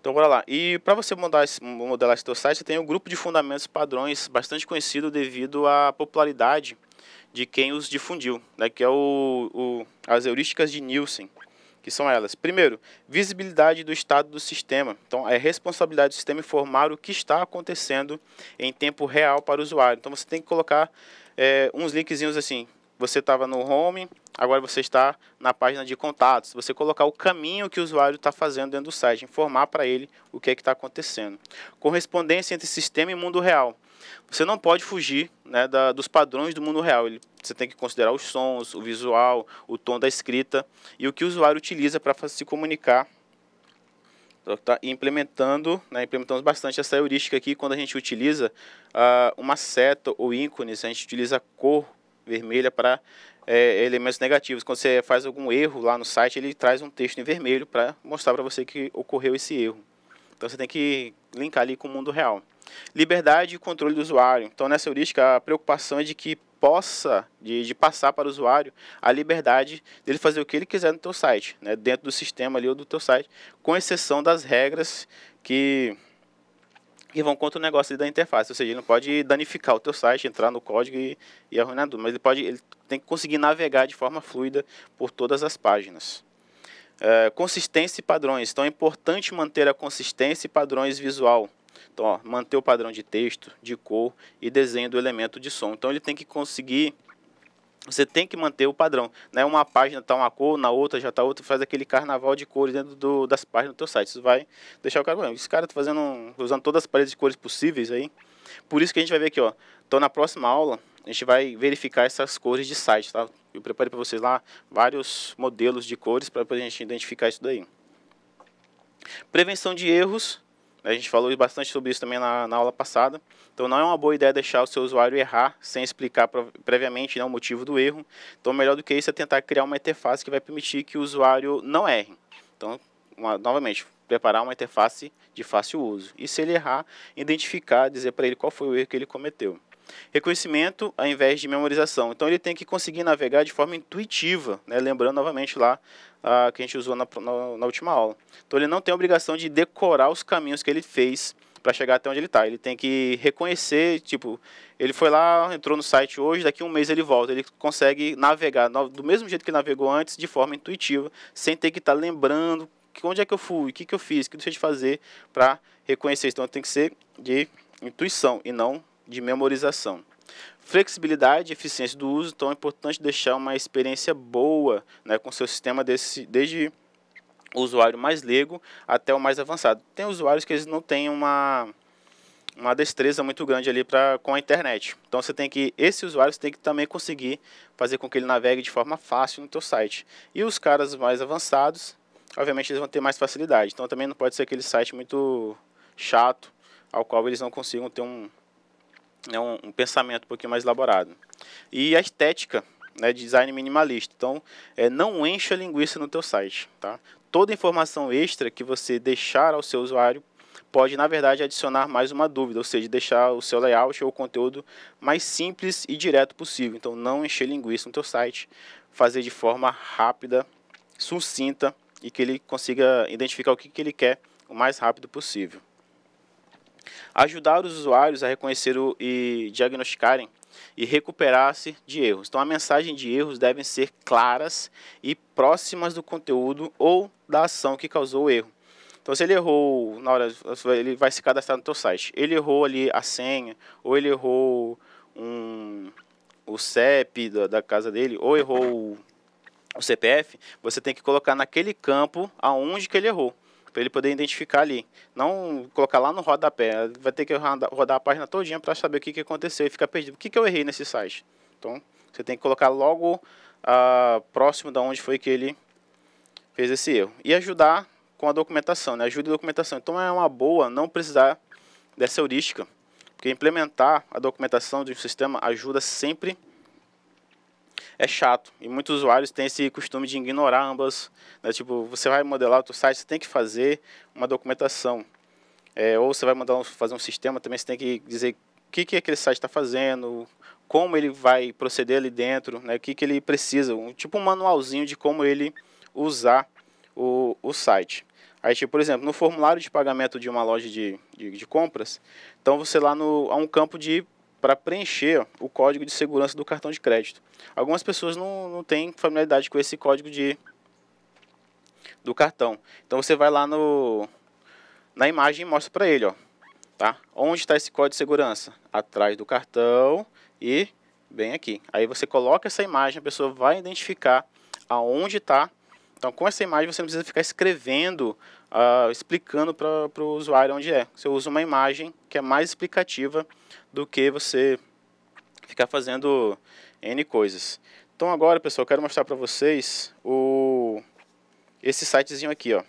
Então bora lá. E para você mudar modelar esse seu site, você tem um grupo de fundamentos padrões bastante conhecido devido à popularidade de quem os difundiu, né, que é o, o, as heurísticas de Nielsen, que são elas. Primeiro, visibilidade do estado do sistema. Então, é responsabilidade do sistema informar o que está acontecendo em tempo real para o usuário. Então, você tem que colocar é, uns linkzinhos assim. Você estava no home, agora você está na página de contatos. Você colocar o caminho que o usuário está fazendo dentro do site, informar para ele o que é que está acontecendo. Correspondência entre sistema e mundo real você não pode fugir né, da, dos padrões do mundo real. Ele, você tem que considerar os sons, o visual, o tom da escrita e o que o usuário utiliza para se comunicar. Então, tá implementando, né, implementamos bastante essa heurística aqui quando a gente utiliza uh, uma seta ou ícones, a gente utiliza cor vermelha para é, eh, elementos negativos. Quando você faz algum erro lá no site, ele traz um texto em vermelho para mostrar para você que ocorreu esse erro. Então você tem que linkar ali com o mundo real. Liberdade e controle do usuário. Então nessa heurística a preocupação é de que possa de, de, passar para o usuário a liberdade dele fazer o que ele quiser no teu site, né, dentro do sistema ali ou do teu site, com exceção das regras que que vão contra o negócio da interface, ou seja, ele não pode danificar o teu site, entrar no código e, e arruinar tudo, mas ele pode, ele tem que conseguir navegar de forma fluida por todas as páginas. É, consistência e padrões. Então é importante manter a consistência e padrões visual. Então, ó, manter o padrão de texto, de cor e desenho do elemento de som. Então ele tem que conseguir você tem que manter o padrão. Né? Uma página está uma cor, na outra já está outra, faz aquele carnaval de cores dentro do, das páginas do teu site. Isso vai deixar o cara. Esse cara está fazendo. usando todas as paredes de cores possíveis aí. Por isso que a gente vai ver aqui, ó. Então na próxima aula a gente vai verificar essas cores de site, tá? Eu preparei para vocês lá vários modelos de cores para a gente identificar isso daí. Prevenção de erros, a gente falou bastante sobre isso também na, na, aula passada. Então, não é uma boa ideia deixar o seu usuário errar sem explicar previamente né, o motivo do erro. Então, melhor do que isso é tentar criar uma interface que vai permitir que o usuário não erre. Então, uma, novamente, preparar uma interface de fácil uso. E se ele errar, identificar, dizer para ele qual foi o erro que ele cometeu. Reconhecimento ao invés de memorização. Então ele tem que conseguir navegar de forma intuitiva, né? lembrando novamente lá ah, que a gente usou na, na, na última aula. Então ele não tem a obrigação de decorar os caminhos que ele fez para chegar até onde ele está. Ele tem que reconhecer, tipo, ele foi lá, entrou no site hoje, daqui um mês ele volta. Ele consegue navegar do mesmo jeito que navegou antes, de forma intuitiva, sem ter que estar tá lembrando onde é que eu fui, o que, que eu fiz, o que eu deixei de fazer para reconhecer. Então tem que ser de intuição e não de memorização. Flexibilidade e eficiência do uso, então é importante deixar uma experiência boa né, com seu sistema desse, desde o usuário mais leigo até o mais avançado. Tem usuários que eles não têm uma, uma destreza muito grande ali pra, com a internet. Então você tem que, esse usuário você tem que também conseguir fazer com que ele navegue de forma fácil no teu site. E os caras mais avançados, obviamente eles vão ter mais facilidade. Então também não pode ser aquele site muito chato ao qual eles não consigam ter um, né, um, um pensamento um pouquinho mais elaborado. E a estética, né, design minimalista. Então, é, não encha a linguiça no teu site. Tá? Toda informação extra que você deixar ao seu usuário pode, na verdade, adicionar mais uma dúvida, ou seja, deixar o seu layout ou conteúdo mais simples e direto possível. Então, não encher linguiça no teu site, fazer de forma rápida, sucinta e que ele consiga identificar o que, que ele quer o mais rápido possível. Ajudar os usuários a reconhecer e diagnosticarem e recuperar-se de erros. Então, a mensagem de erros devem ser claras e próximas do conteúdo ou da ação que causou o erro. Então, se ele errou na hora, ele vai se cadastrar no teu site. Ele errou ali a senha, ou ele errou um, o CEP da, da casa dele, ou errou o, o CPF. Você tem que colocar naquele campo aonde que ele errou para ele poder identificar ali. Não colocar lá no rodapé. Vai ter que rodar a página todinha para saber o que, que aconteceu e ficar perdido. O que, que eu errei nesse site? Então, você tem que colocar logo ah, próximo da onde foi que ele fez esse erro. E ajudar com a documentação, né? Ajuda a documentação. Então, é uma boa não precisar dessa heurística. Porque implementar a documentação de um sistema ajuda sempre é chato. E muitos usuários têm esse costume de ignorar ambas. Né? Tipo, você vai modelar o seu site, você tem que fazer uma documentação. É, ou você vai mandar um, fazer um sistema, também você tem que dizer o que, que aquele site está fazendo, como ele vai proceder ali dentro, né? o que, que ele precisa. Um, tipo um manualzinho de como ele usar o, o site. Aí, tipo, por exemplo, no formulário de pagamento de uma loja de, de, de compras, então você lá no, há um campo de para preencher o código de segurança do cartão de crédito. Algumas pessoas não, não têm familiaridade com esse código de do cartão. Então você vai lá no na imagem e mostra para ele, ó, tá? Onde está esse código de segurança? Atrás do cartão e bem aqui. Aí você coloca essa imagem, a pessoa vai identificar aonde está então, com essa imagem, você não precisa ficar escrevendo, uh, explicando para o usuário onde é. Você usa uma imagem que é mais explicativa do que você ficar fazendo N coisas. Então, agora, pessoal, eu quero mostrar para vocês o, esse sitezinho aqui, ó,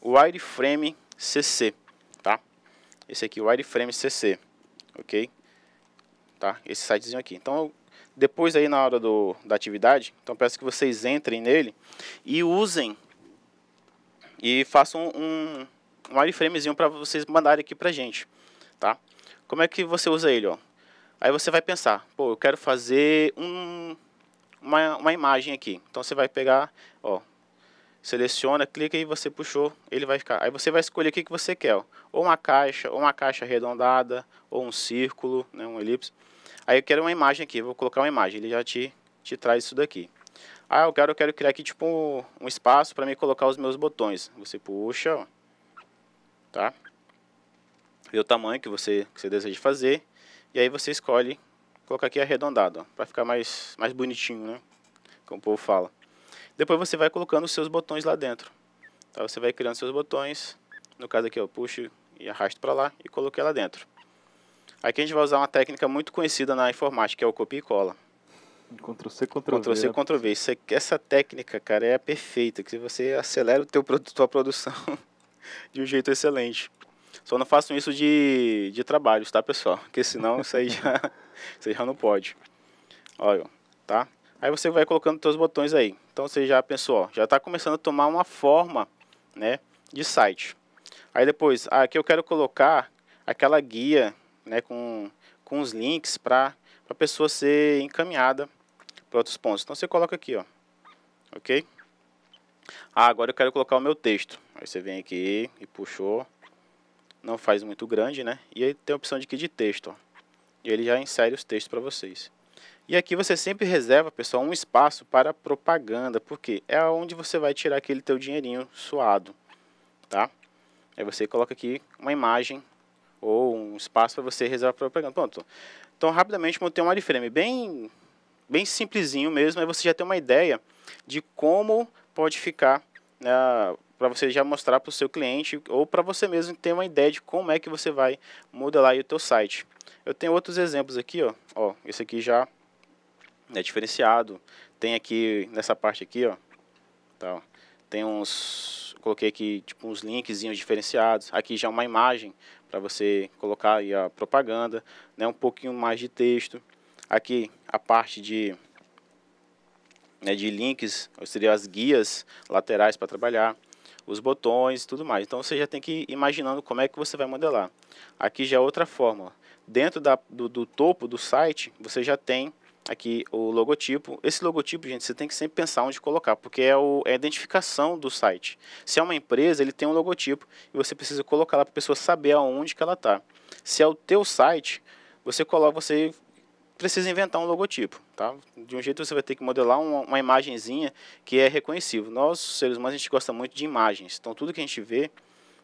o Wireframe CC, tá? Esse aqui, o Wireframe CC, ok? Tá? Esse sitezinho aqui. Então, depois aí na hora do, da atividade, então peço que vocês entrem nele e usem e façam um, um wireframezinho para vocês mandarem aqui para gente, tá? Como é que você usa ele, ó? Aí você vai pensar, pô, eu quero fazer um, uma, uma imagem aqui. Então você vai pegar, ó, seleciona, clica e você puxou, ele vai ficar. Aí você vai escolher o que, que você quer, ó. ou uma caixa, ou uma caixa arredondada, ou um círculo, né, um elipse. Aí eu quero uma imagem aqui, vou colocar uma imagem, ele já te, te traz isso daqui. Ah, eu quero, eu quero criar aqui tipo um espaço para me colocar os meus botões. Você puxa, ó, tá? Vê o tamanho que você, que você deseja fazer. E aí você escolhe colocar aqui arredondado, para ficar mais, mais bonitinho, né? Como o povo fala. Depois você vai colocando os seus botões lá dentro. Tá? Você vai criando seus botões. No caso aqui, eu puxo e arrasto para lá e coloquei lá dentro. Aqui a gente vai usar uma técnica muito conhecida na informática, que é o copia e cola. Ctrl-C, Ctrl-V. Ctrl-C, né? Ctrl-V. Essa técnica, cara, é perfeita, que você acelera o teu produto, tua produção de um jeito excelente. Só não façam isso de, de trabalhos, tá, pessoal? Porque senão isso aí já, aí já não pode. Olha, tá? Aí você vai colocando seus botões aí. Então você já pensou, ó, já está começando a tomar uma forma, né, de site. Aí depois, ah, aqui eu quero colocar aquela guia né, com, com os links para a pessoa ser encaminhada para outros pontos. Então você coloca aqui, ó, ok? Ah, agora eu quero colocar o meu texto. Aí você vem aqui e puxou, não faz muito grande, né? E aí tem a opção de aqui de texto, ó. E ele já insere os textos para vocês. E aqui você sempre reserva, pessoal, um espaço para propaganda, porque é onde você vai tirar aquele teu dinheirinho suado, tá? Aí você coloca aqui uma imagem ou um espaço para você reservar para propaganda. Pronto. Então, rapidamente, montei um wireframe bem, bem simplesinho mesmo, aí você já tem uma ideia de como pode ficar né, para você já mostrar para o seu cliente ou para você mesmo ter uma ideia de como é que você vai modelar o teu site. Eu tenho outros exemplos aqui, ó. ó esse aqui já é diferenciado. Tem aqui, nessa parte aqui, ó. Tá, Tem uns coloquei aqui tipo uns linkzinhos diferenciados. Aqui já é uma imagem, para você colocar aí a propaganda, né, um pouquinho mais de texto. Aqui a parte de, né, de links, seria as guias laterais para trabalhar, os botões e tudo mais. Então você já tem que ir imaginando como é que você vai modelar. Aqui já é outra forma. Dentro da, do, do topo do site, você já tem aqui o logotipo. Esse logotipo, gente, você tem que sempre pensar onde colocar, porque é, o, é a identificação do site. Se é uma empresa, ele tem um logotipo e você precisa colocar lá para a pessoa saber aonde que ela está. Se é o teu site, você coloca, você precisa inventar um logotipo, tá? De um jeito você vai ter que modelar uma, uma imagenzinha que é reconhecível. Nós, seres humanos, a gente gosta muito de imagens. Então, tudo que a gente vê,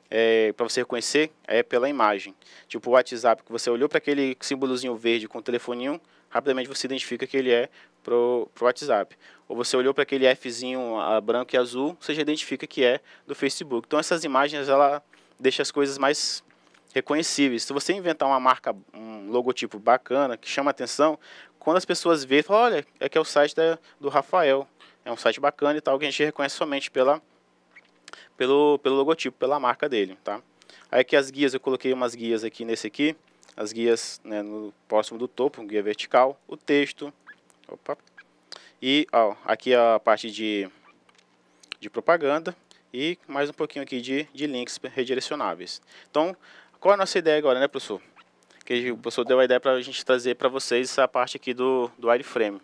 é, para você reconhecer, é pela imagem. Tipo o WhatsApp, que você olhou para aquele símbolozinho verde com o telefoninho, rapidamente você identifica que ele é para o WhatsApp. Ou você olhou para aquele Fzinho a, branco e azul, você já identifica que é do Facebook. Então essas imagens ela deixa as coisas mais reconhecíveis. Se você inventar uma marca, um logotipo bacana que chama atenção, quando as pessoas veem, falam, olha, é que é o site da, do Rafael. É um site bacana e tal, que a gente reconhece somente pela, pelo, pelo logotipo, pela marca dele, tá? Aí aqui as guias, eu coloquei umas guias aqui nesse aqui as guias né, no próximo do topo, guia vertical, o texto, opa, e ó, aqui a parte de, de propaganda e mais um pouquinho aqui de, de links redirecionáveis. Então, qual a nossa ideia agora, né, professor? Que o professor deu a ideia para a gente trazer para vocês essa parte aqui do, do wireframe.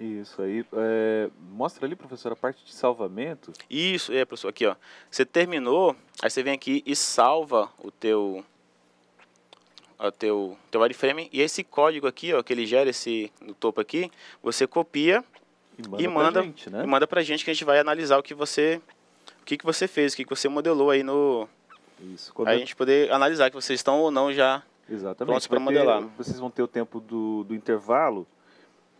Isso aí. É, mostra ali, professor, a parte de salvamento. Isso, é, professor. Aqui, ó. Você terminou, aí você vem aqui e salva o teu, o teu, teu wireframe. E esse código aqui, ó, que ele gera esse no topo aqui, você copia e manda, e manda gente, né? manda pra gente que a gente vai analisar o que você o que, que você fez, o que, que você modelou aí no Isso, quando... a gente poder analisar que vocês estão ou não já Exatamente. prontos para modelar. Né? Vocês vão ter o tempo do, do intervalo.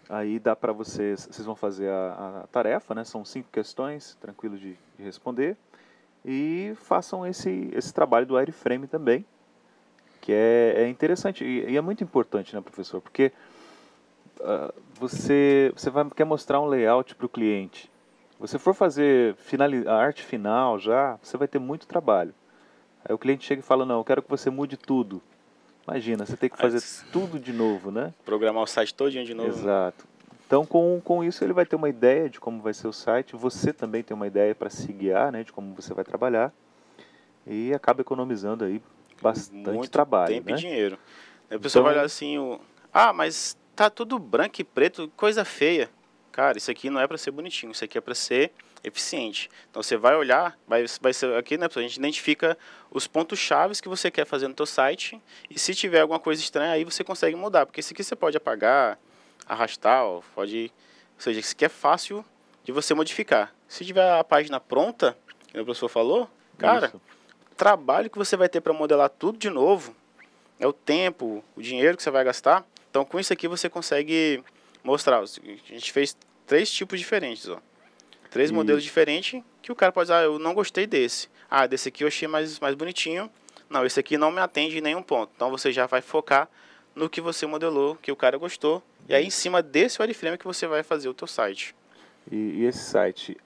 Aí dá para vocês, vocês vão fazer a, a, tarefa, né? São cinco questões, tranquilo de, de responder. E façam esse, esse trabalho do wireframe também que é, é interessante e, e, é muito importante, né, professor? Porque uh, você, você vai, quer mostrar um layout para o cliente. Você for fazer a arte final já, você vai ter muito trabalho. Aí o cliente chega e fala, não, eu quero que você mude tudo. Imagina, você tem que fazer tudo de novo, né? Programar o site todinho de novo. Exato. Então, com, com isso, ele vai ter uma ideia de como vai ser o site. Você também tem uma ideia para se guiar, né? De como você vai trabalhar. E acaba economizando aí bastante muito trabalho. Tempo né? e dinheiro. A pessoa então... vai olhar assim, o... ah, mas tá tudo branco e preto, coisa feia. Cara, isso aqui não é para ser bonitinho, isso aqui é para ser eficiente. Então você vai olhar, vai, vai ser aqui, né, pessoal? A gente identifica os pontos chaves que você quer fazer no seu site e se tiver alguma coisa estranha aí você consegue mudar, porque isso aqui você pode apagar, arrastar, pode, ou seja, isso aqui é fácil de você modificar. Se tiver a página pronta, que o professor falou, cara, isso trabalho que você vai ter para modelar tudo de novo, é o tempo, o dinheiro que você vai gastar. Então, com isso aqui você consegue mostrar. A gente fez três tipos diferentes, ó. Três e... modelos diferentes que o cara pode usar. Ah, eu não gostei desse. Ah, desse aqui eu achei mais, mais bonitinho. Não, esse aqui não me atende em nenhum ponto. Então, você já vai focar no que você modelou, que o cara gostou. E aí, em cima desse wireframe que você vai fazer o teu site. E, e esse site,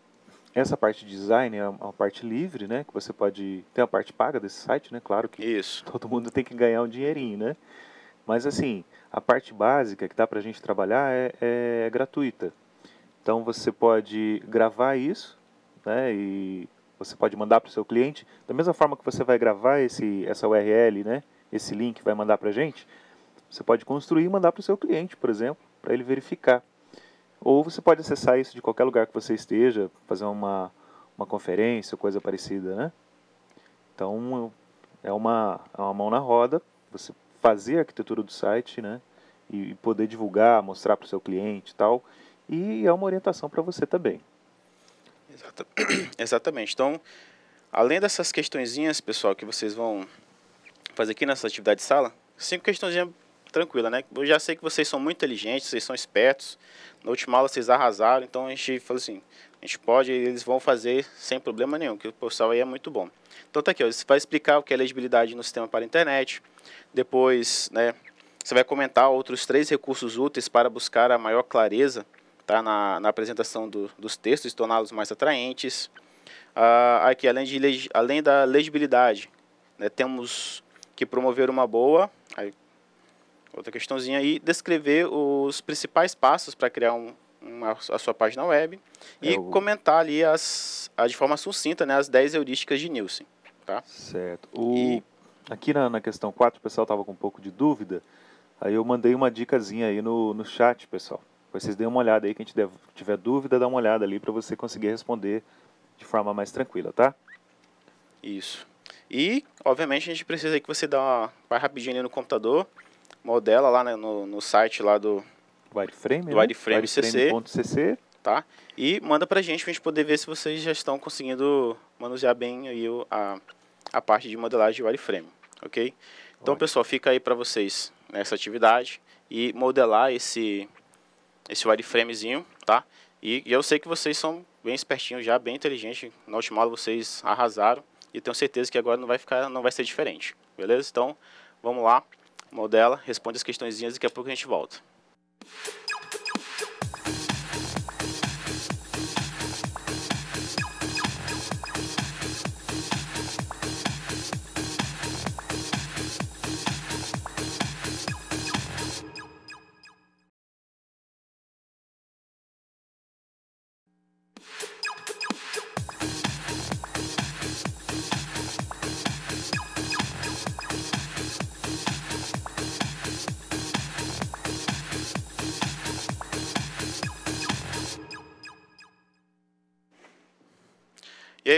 essa parte de design é uma parte livre, né? Que você pode. Tem a parte paga desse site, né? Claro que Isso. todo mundo tem que ganhar um dinheirinho, né? Mas assim, a parte básica que dá para a gente trabalhar é, é, é gratuita. Então você pode gravar isso, né? E você pode mandar para o seu cliente. Da mesma forma que você vai gravar esse, essa URL, né? Esse link vai mandar para a gente. Você pode construir e mandar para o seu cliente, por exemplo, para ele verificar. Ou você pode acessar isso de qualquer lugar que você esteja, fazer uma, uma conferência, coisa parecida, né? Então, é uma, é uma mão na roda, você fazer a arquitetura do site, né? E poder divulgar, mostrar para o seu cliente e tal. E é uma orientação para você também. Exata, exatamente. Então, além dessas questõezinhas, pessoal, que vocês vão fazer aqui nessa atividade de sala, cinco questõezinhas tranquila, né? Eu já sei que vocês são muito inteligentes, vocês são espertos. Na última aula vocês arrasaram, então a gente falou assim, a gente pode, eles vão fazer sem problema nenhum, que o pessoal aí é muito bom. Então tá aqui, ó, você vai explicar o que é legibilidade no sistema para a internet, depois, né, você vai comentar outros três recursos úteis para buscar a maior clareza tá, na, na apresentação do, dos textos e torná-los mais atraentes. Ah, aqui, além, de, além da legibilidade, né, temos que promover uma boa, aí, outra questãozinha aí, descrever os principais passos para criar um, uma, a sua página web e é o... comentar ali as, a, de forma sucinta né, as 10 heurísticas de Nielsen. Tá? Certo. O... E... Aqui na, na, questão 4, o pessoal estava com um pouco de dúvida, aí eu mandei uma dicasinha aí no, no chat, pessoal. Vocês deem uma olhada aí, quem tiver, dúvida, dá uma olhada ali para você conseguir responder de forma mais tranquila, tá? Isso. E, obviamente, a gente precisa que você dá uma... vai rapidinho ali no computador, modela lá né, no, no site lá do wireframe, do wireframe, né? CC, tá? E manda pra gente pra gente poder ver se vocês já estão conseguindo manusear bem aí a, a parte de modelagem de wireframe, ok? Então, Ótimo. pessoal, fica aí para vocês nessa atividade e modelar esse esse wireframezinho, tá? E, e, eu sei que vocês são bem espertinhos já, bem inteligentes. Na última aula vocês arrasaram e tenho certeza que agora não vai ficar, não vai ser diferente, beleza? Então, vamos lá modela, responde as questõezinhas e daqui a pouco a gente volta.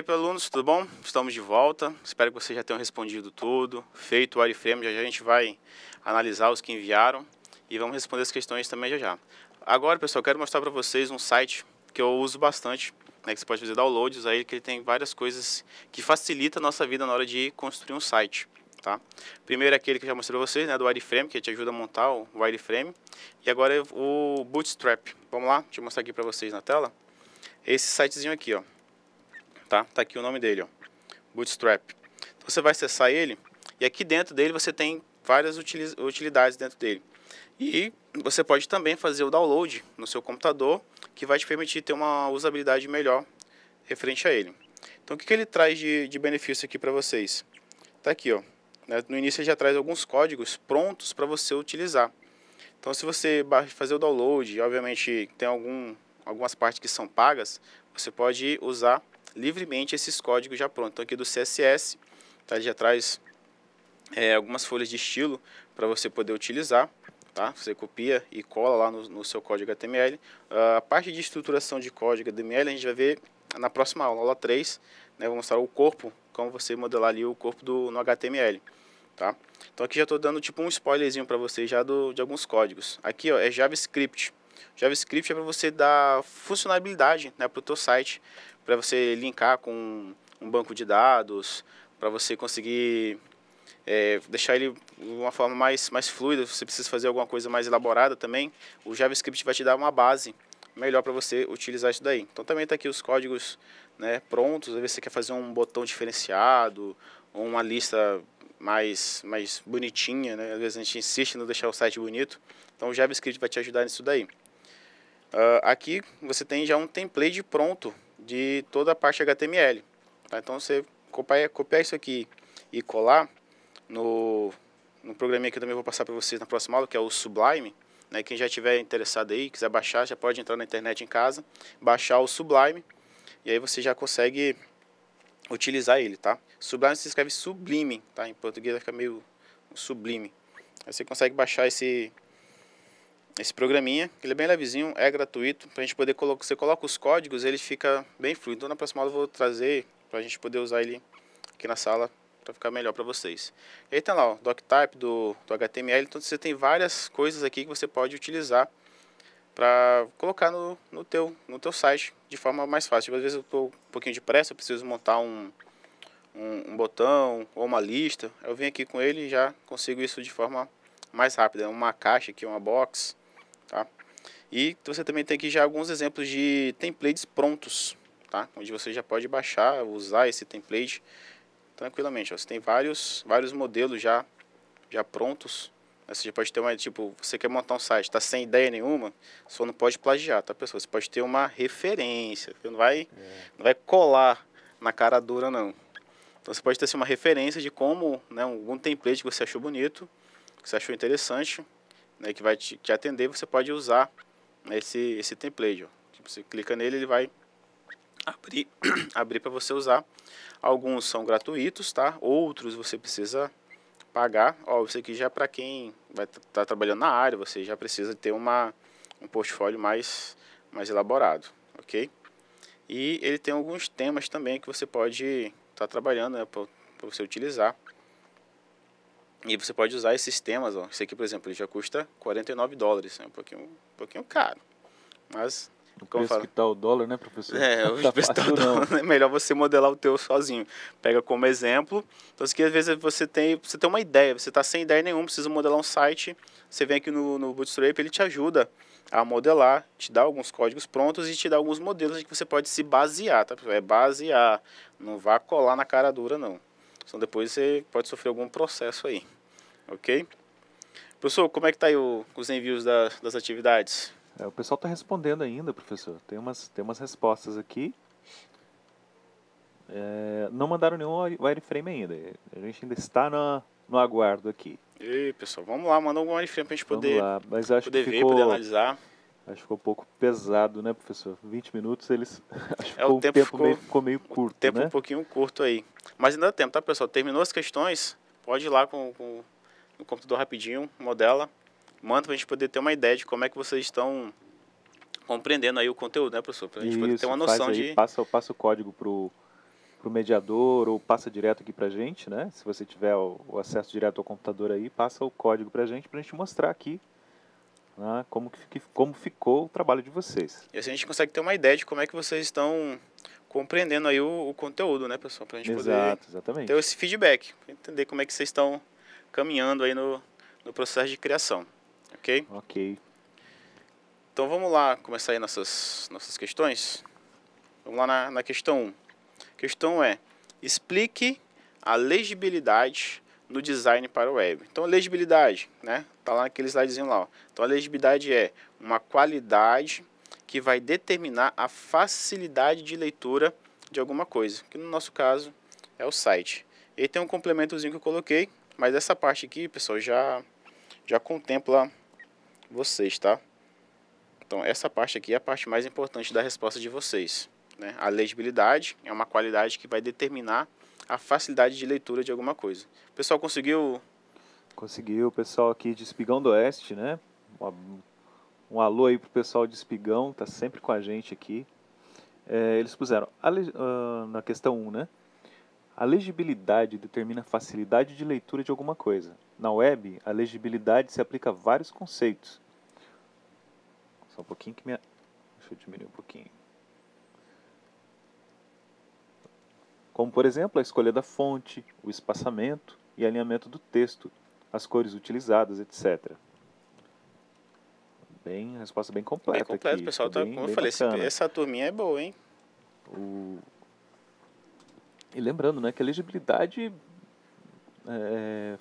para alunos, tudo bom? Estamos de volta. Espero que vocês já tenham respondido tudo, feito o wireframe. Já, já a gente vai analisar os que enviaram e vamos responder as questões também já já. Agora, pessoal, quero mostrar para vocês um site que eu uso bastante, né, que você pode fazer downloads aí, que ele tem várias coisas que facilita a nossa vida na hora de construir um site. Tá? Primeiro é aquele que eu já mostrei para vocês, né, do wireframe, que te ajuda a montar o wireframe. E agora é o Bootstrap. Vamos lá? Deixa eu mostrar aqui para vocês na tela. Esse sitezinho aqui, ó tá? Tá aqui o nome dele, ó. Bootstrap. Então você vai acessar ele e aqui dentro dele você tem várias utilidades dentro dele. E você pode também fazer o download no seu computador, que vai te permitir ter uma usabilidade melhor referente a ele. Então o que, que ele traz de, de benefício aqui para vocês? Tá aqui, ó. Né, no início ele já traz alguns códigos prontos para você utilizar. Então se você fazer o download, obviamente tem algum, algumas partes que são pagas, você pode usar livremente esses códigos já prontos. Então, aqui do CSS, tá? ele já traz é, algumas folhas de estilo para você poder utilizar. Tá? Você copia e cola lá no, no seu código HTML. Ah, a parte de estruturação de código HTML a gente vai ver na próxima aula, aula 3. Né? Vou mostrar o corpo, como você modelar ali o corpo do, no HTML. Tá? Então aqui já estou dando tipo um spoilerzinho para vocês já do, de alguns códigos. Aqui ó, é JavaScript. JavaScript é para você dar funcionalidade né, para o teu site, para você linkar com um banco de dados, para você conseguir é, deixar ele de uma forma mais, mais fluida, se você precisa fazer alguma coisa mais elaborada também, o JavaScript vai te dar uma base melhor para você utilizar isso daí. Então também está aqui os códigos né, prontos, às vezes você quer fazer um botão diferenciado, uma lista mais, mais bonitinha, né? às vezes a gente insiste em deixar o site bonito, então o JavaScript vai te ajudar nisso daí. Uh, aqui você tem já um template pronto de toda a parte HTML. Tá? Então você copiar, copiar isso aqui e colar no, no programinha que eu também vou passar para vocês na próxima aula, que é o Sublime. Né? Quem já estiver interessado aí, quiser baixar, já pode entrar na internet em casa, baixar o Sublime e aí você já consegue utilizar ele, tá? Sublime se escreve sublime, tá? Em português fica meio sublime. Aí você consegue baixar esse esse programinha, ele é bem levezinho, é gratuito, para a gente poder colocar, você coloca os códigos, ele fica bem fluido. Então, na próxima aula eu vou trazer para a gente poder usar ele aqui na sala para ficar melhor para vocês. E aí tem lá o DocType do, do HTML, então você tem várias coisas aqui que você pode utilizar para colocar no, no, teu, no teu site de forma mais fácil. Tipo, às vezes eu estou um pouquinho de pressa, eu preciso montar um, um, um, botão ou uma lista, eu venho aqui com ele e já consigo isso de forma mais rápida. É uma caixa aqui, uma box, Tá? E você também tem aqui já alguns exemplos de templates prontos, tá? onde você já pode baixar, usar esse template tranquilamente. Você tem vários, vários modelos já, já prontos. Você já pode ter uma, tipo, você quer montar um site, tá sem ideia nenhuma, só não pode plagiar, tá, pessoal? Você pode ter uma referência, não vai, é. não vai colar na cara dura, não. Então você pode ter assim, uma referência de como, né, algum template que você achou bonito, que você achou interessante, né, que vai te, te, atender, você pode usar esse, esse template. Ó. Tipo, você clica nele, ele vai abrir, abrir para você usar. Alguns são gratuitos, tá? Outros você precisa pagar. Ó, isso aqui já é para quem vai estar tá trabalhando na área, você já precisa ter uma, um portfólio mais, mais elaborado, ok? E ele tem alguns temas também que você pode estar tá trabalhando né, para você utilizar e você pode usar esses temas, ó. Esse aqui, por exemplo, ele já custa 49 dólares, é um, pouquinho, um pouquinho caro. Mas o como preço que tá o dólar, né, professor? É, o tá preço tá o dólar, é melhor você modelar o teu sozinho. Pega como exemplo. Então, aqui, às vezes, você tem, você tem uma ideia, você está sem ideia nenhuma, precisa modelar um site, você vem aqui no, no Bootstrap, ele te ajuda a modelar, te dá alguns códigos prontos e te dá alguns modelos que você pode se basear, tá? É basear, não vá colar na cara dura, não senão depois você pode sofrer algum processo aí, ok? Professor, como é que está aí o, os envios da, das atividades? É, o pessoal está respondendo ainda, professor. Tem umas, tem umas respostas aqui. É, não mandaram nenhum wireframe ainda. A gente ainda está no, no aguardo aqui. E aí, pessoal, vamos lá, manda algum wireframe para a gente poder, lá, mas acho poder que ficou, ver, poder analisar. Acho que ficou um pouco pesado, né, professor? 20 minutos, eles. Acho que é, o tempo, tempo ficou, meio, ficou, meio, curto. O tempo né? um pouquinho curto aí. Mas ainda dá tempo, tá, pessoal? Terminou as questões, pode ir lá com, com o computador rapidinho, modela, manda para a gente poder ter uma ideia de como é que vocês estão compreendendo aí o conteúdo, né, professor? Pra gente Isso, poder ter uma noção aí, de. Passa, passa o código pro pro mediador ou passa direto aqui para gente, né? Se você tiver o, o acesso direto ao computador aí, passa o código para gente para a gente mostrar aqui né, como, que, como ficou o trabalho de vocês. E assim a gente consegue ter uma ideia de como é que vocês estão compreendendo aí o, o conteúdo, né, pessoal? Para a gente Exato, poder exatamente. ter esse feedback, entender como é que vocês estão caminhando aí no, no processo de criação, ok? Ok. Então vamos lá começar aí nossas, nossas questões. Vamos lá na, na questão 1. Um. Questão é, explique a legibilidade no design para web. Então, legibilidade, né? Tá lá naquele slidezinho lá. Ó. Então, a legibilidade é uma qualidade que vai determinar a facilidade de leitura de alguma coisa, que no nosso caso é o site. E tem um complementozinho que eu coloquei, mas essa parte aqui, pessoal, já já contempla vocês, tá? Então, essa parte aqui é a parte mais importante da resposta de vocês, né? A legibilidade é uma qualidade que vai determinar a facilidade de leitura de alguma coisa. O pessoal conseguiu? Conseguiu. O pessoal aqui de Espigão do Oeste, né? Um alô aí pro pessoal de Espigão, tá sempre com a gente aqui. É, eles puseram a, uh, na questão 1, né? A legibilidade determina a facilidade de leitura de alguma coisa. Na web, a legibilidade se aplica a vários conceitos. Só um pouquinho que minha. Deixa eu diminuir um pouquinho. como por exemplo a escolha da fonte, o espaçamento e alinhamento do texto, as cores utilizadas, etc. Bem, resposta bem completa. Bem completa, aqui. pessoal. Tá, bem, como bem eu falei, essa turminha é boa, hein? O... E lembrando, né, que a legibilidade é,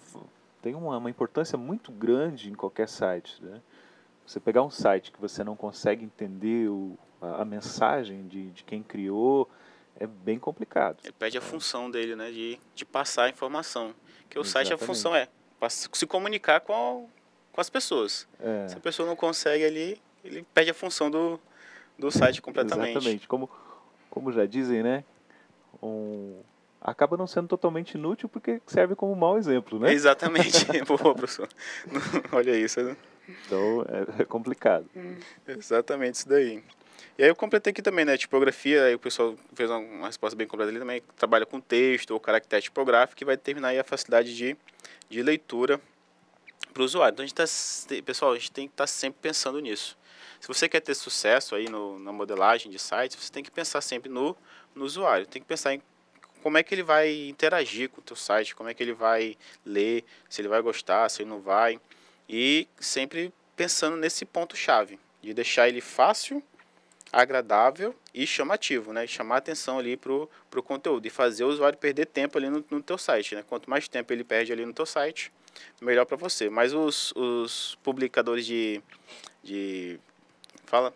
tem uma, uma, importância muito grande em qualquer site. Né? Você pegar um site que você não consegue entender o, a, a, mensagem de, de quem criou, é bem complicado. Ele perde a função dele, né? De, de passar a informação. Que o Exatamente. site, a função é se comunicar com, a, com as pessoas. É. Se a pessoa não consegue ali, ele perde a função do, do site completamente. Exatamente. Como, como já dizem, né? Um, acaba não sendo totalmente inútil porque serve como mau exemplo, né? Exatamente. Boa, professor. Olha isso. Né? Então é, é complicado. Hum. Exatamente isso daí. E aí eu completei aqui também, né? Tipografia, aí o pessoal fez uma resposta bem completa ali também. Trabalha com texto ou caractere tipográfico que vai determinar aí a facilidade de, de leitura para o usuário. Então, a gente tá, pessoal, a gente tem que estar tá sempre pensando nisso. Se você quer ter sucesso aí no, na modelagem de sites, você tem que pensar sempre no, no usuário. Tem que pensar em como é que ele vai interagir com o teu site, como é que ele vai ler, se ele vai gostar, se ele não vai. E sempre pensando nesse ponto-chave, de deixar ele fácil agradável e chamativo, né? chamar atenção ali para o conteúdo e fazer o usuário perder tempo ali no, no teu site, né? Quanto mais tempo ele perde ali no teu site, melhor para você. Mas os, os publicadores de, de... fala?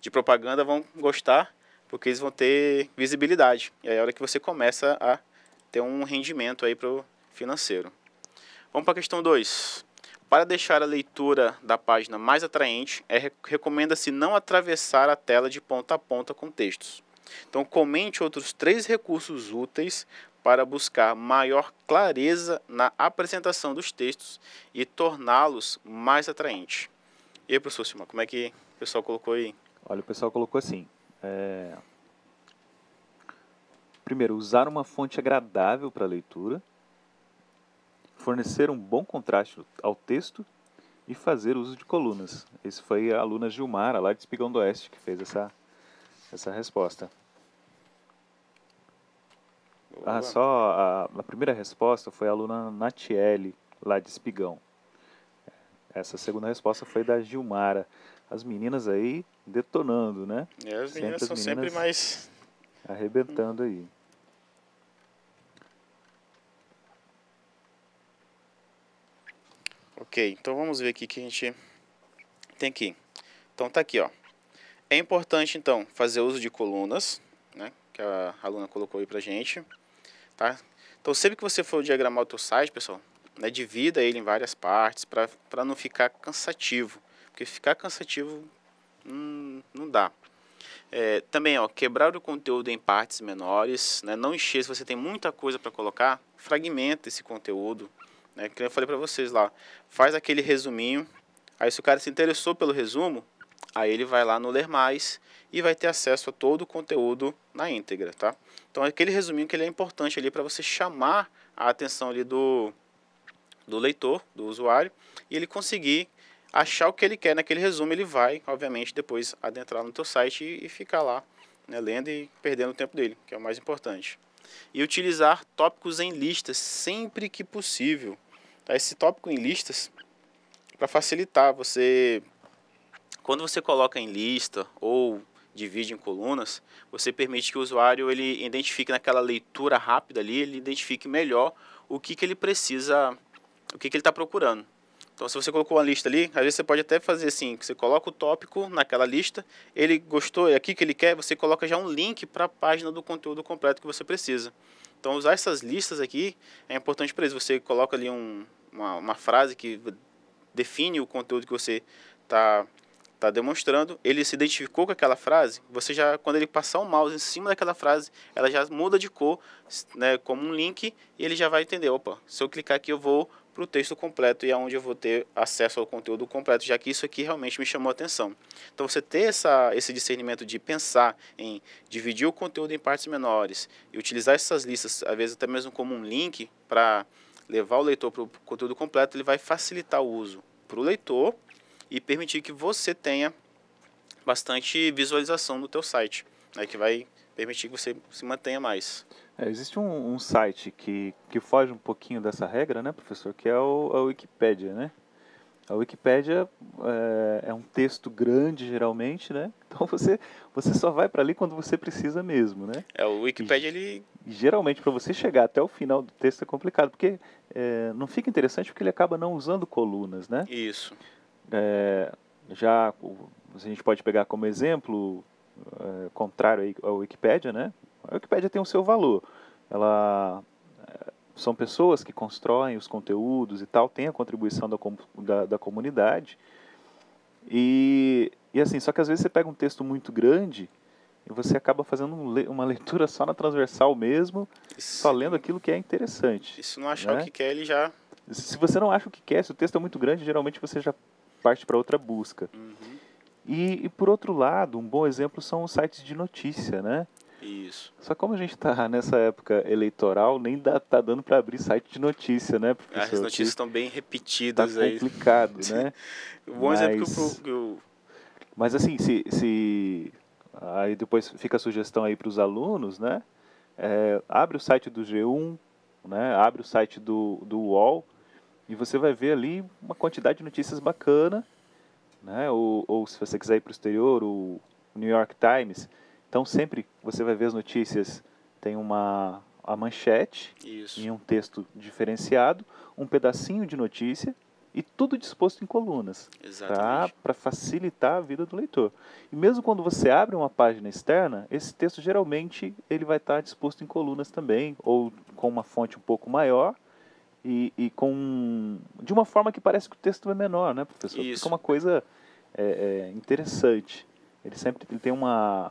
De propaganda vão gostar porque eles vão ter visibilidade. E aí é a hora que você começa a ter um rendimento aí pro financeiro. Vamos para a questão 2. Para deixar a leitura da página mais atraente, é, recomenda-se não atravessar a tela de ponta a ponta com textos. Então, comente outros três recursos úteis para buscar maior clareza na apresentação dos textos e torná-los mais atraentes. E aí, professor Silma, como é que o pessoal colocou aí? Olha, o pessoal colocou assim. É... Primeiro, usar uma fonte agradável para a leitura fornecer um bom contraste ao texto e fazer uso de colunas. Esse foi a aluna Gilmara, lá de Espigão do Oeste, que fez essa, essa resposta. Ah, só a, a, primeira resposta foi a aluna Natiele, lá de Espigão. Essa segunda resposta foi da Gilmara. As meninas aí detonando, né? É, as meninas são meninas sempre mais. Arrebentando aí. Ok, então vamos ver aqui que a gente tem aqui. Então tá aqui, ó. É importante, então, fazer uso de colunas, né? Que a aluna colocou aí pra gente, tá? Então sempre que você for diagramar o seu site, pessoal, né, divida ele em várias partes para não ficar cansativo. Porque ficar cansativo hum, não dá. É, também, ó, quebrar o conteúdo em partes menores, né, não encher. Se você tem muita coisa para colocar, fragmenta esse conteúdo, né? Que eu falei para vocês lá, faz aquele resuminho. Aí se o cara se interessou pelo resumo, aí ele vai lá no Ler Mais e vai ter acesso a todo o conteúdo na íntegra, tá? Então aquele resuminho que ele é importante ali para você chamar a atenção ali do, do leitor, do usuário, e ele conseguir achar o que ele quer naquele resumo, ele vai, obviamente, depois adentrar no teu site e, e ficar lá, né, lendo e perdendo o tempo dele, que é o mais importante. E utilizar tópicos em listas sempre que possível tá, esse tópico em listas para facilitar você quando você coloca em lista ou divide em colunas, você permite que o usuário ele identifique naquela leitura rápida ali, ele identifique melhor o que, que ele precisa, o que, que ele está procurando. Então, se você colocou uma lista ali, às vezes você pode até fazer assim, você coloca o tópico naquela lista, ele gostou, é aqui que ele quer, você coloca já um link para a página do conteúdo completo que você precisa. Então, usar essas listas aqui é importante para isso. Você coloca ali um, uma, uma frase que define o conteúdo que você está tá demonstrando. Ele se identificou com aquela frase. Você já, quando ele passar o mouse em cima daquela frase, ela já muda de cor, né, como um link, e ele já vai entender. Opa, se eu clicar aqui, eu vou para o texto completo e aonde é eu vou ter acesso ao conteúdo completo, já que isso aqui realmente me chamou a atenção. Então você ter essa, esse discernimento de pensar em dividir o conteúdo em partes menores e utilizar essas listas, às vezes até mesmo como um link para levar o leitor para o conteúdo completo, ele vai facilitar o uso para o leitor e permitir que você tenha bastante visualização no teu site, né, que vai permitir que você se mantenha mais. É, existe um, um, site que, que foge um pouquinho dessa regra, né, professor, que é o, a Wikipédia, né? A Wikipédia é, é, um texto grande, geralmente, né? Então você, você só vai para ali quando você precisa mesmo, né? É, o Wikipédia, ele... Geralmente, para você chegar até o final do texto é complicado, porque é, não fica interessante porque ele acaba não usando colunas, né? Isso. É, já a gente pode pegar como exemplo, é, contrário à Wikipédia, né? A Wikipédia tem o seu valor. Ela eh, são pessoas que constroem os conteúdos e tal, tem a contribuição da, da, da comunidade. E, e assim, só que às vezes você pega um texto muito grande e você acaba fazendo uma leitura só na transversal mesmo, Isso. só lendo aquilo que é interessante. E se não achar né? o que quer, ele já. Se você não acha o que quer, se o texto é muito grande, geralmente você já parte para outra busca. Uhum. E, e, por outro lado, um bom exemplo são os sites de notícia, né? Isso. Só como a gente está nessa época eleitoral, nem dá, tá dando para abrir site de notícia, né? Professor? As notícias estão bem repetidas tá aí. complicado, né? bom Mas... exemplo que eu... Mas assim, se, se... Aí depois fica a sugestão aí para os alunos, né? É, abre o site do G1, né? abre o site do, do UOL e você vai ver ali uma quantidade de notícias bacana, né? Ou, ou se você quiser ir para o exterior, o New York Times então sempre você vai ver as notícias, tem uma a manchete Isso. um texto diferenciado, um pedacinho de notícia e tudo disposto em colunas tá? para facilitar a vida do leitor. E mesmo quando você abre uma página externa, esse texto geralmente ele vai estar tá disposto em colunas também ou com uma fonte um pouco maior e, e com de uma forma que parece que o texto é menor, né, professor? Isso. Fica é uma coisa é, é, interessante. Ele sempre ele tem uma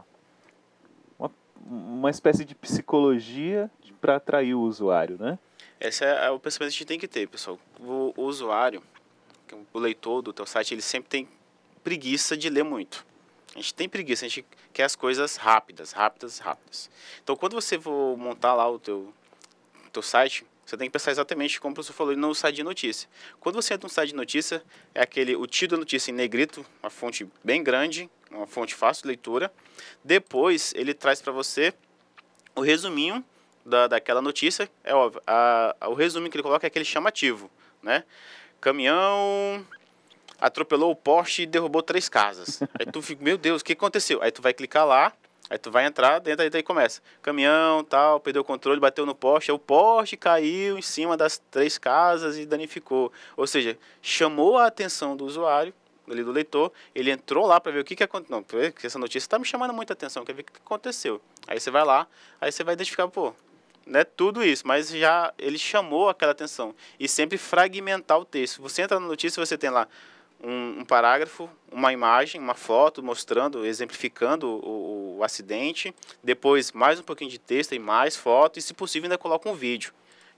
uma espécie de psicologia para atrair o usuário, né? Esse é o pensamento que a gente tem que ter, pessoal. O, usuário, é o leitor do teu site, ele sempre tem preguiça de ler muito. A gente tem preguiça, a gente quer as coisas rápidas, rápidas, rápidas. Então, quando você for montar lá o teu, teu site, você tem que pensar exatamente como o professor falou no site de notícia. Quando você entra no site de notícia, é aquele o título da notícia em negrito, uma fonte bem grande, uma fonte fácil de leitura. Depois, ele traz para você o resuminho da, daquela notícia. É óbvio, a, a, o resumo que ele coloca é aquele chamativo, né? Caminhão atropelou o poste e derrubou três casas. Aí tu fica, meu Deus, o que aconteceu? Aí tu vai clicar lá, aí tu vai entrar dentro, aí daí começa. Caminhão, tal, perdeu o controle, bateu no poste, aí o poste caiu em cima das três casas e danificou. Ou seja, chamou a atenção do usuário ali do leitor, ele entrou lá para ver o que que aconteceu, não, porque essa notícia está me chamando muita atenção, quer ver o que aconteceu. Aí você vai lá, aí você vai identificar, pô, né, tudo isso, mas já ele chamou aquela atenção. E sempre fragmentar o texto. Você entra na notícia, você tem lá um, um parágrafo, uma imagem, uma foto mostrando, exemplificando o, o, o acidente, depois mais um pouquinho de texto e mais foto, e se possível ainda coloca um vídeo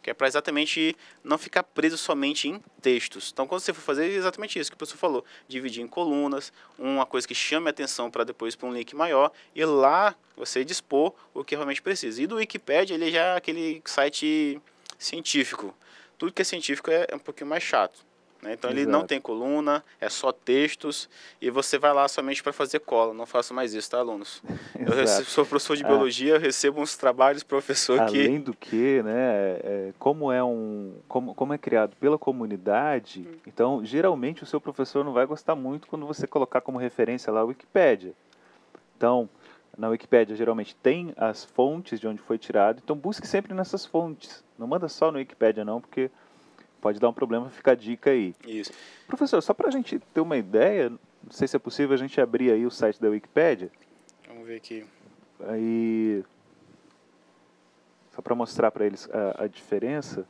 que é para exatamente não ficar preso somente em textos. Então, quando você for fazer, é exatamente isso que o professor falou, dividir em colunas, uma coisa que chame a atenção para depois para um link maior e lá você dispor o que realmente precisa. E do Wikipedia, ele é já é aquele site científico. Tudo que é científico é, é um pouquinho mais chato. Né? Então Exato. ele não tem coluna, é só textos e você vai lá somente para fazer cola. Não faço mais isso, tá, alunos? eu recebo, sou professor de biologia, ah. recebo uns trabalhos professor Além que. Além do que, né? É, é, como é um, como, como é criado pela comunidade, hum. então geralmente o seu professor não vai gostar muito quando você colocar como referência lá a Wikipédia. Então, na Wikipédia geralmente tem as fontes de onde foi tirado, então busque sempre nessas fontes. Não manda só no Wikipédia não, porque pode dar um problema, fica a dica aí. Isso. Professor, só para a gente ter uma ideia, não sei se é possível a gente abrir aí o site da Wikipédia. Vamos ver aqui. Aí, só para mostrar para eles a, a diferença.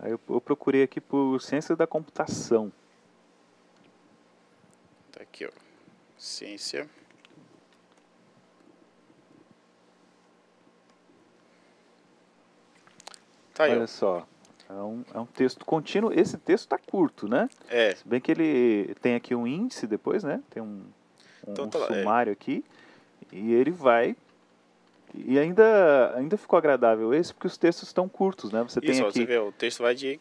Aí eu, eu, procurei aqui por ciência da computação. Tá aqui, ó. Ciência Tá Olha só. É um, é um texto contínuo. Esse texto está curto, né? É. Se bem que ele tem aqui um índice depois, né? Tem um, um, então, tá um é. sumário é. aqui. E ele vai. E ainda, ainda ficou agradável esse, porque os textos estão curtos, né? Você Isso, tem aqui... você vê, o texto vai de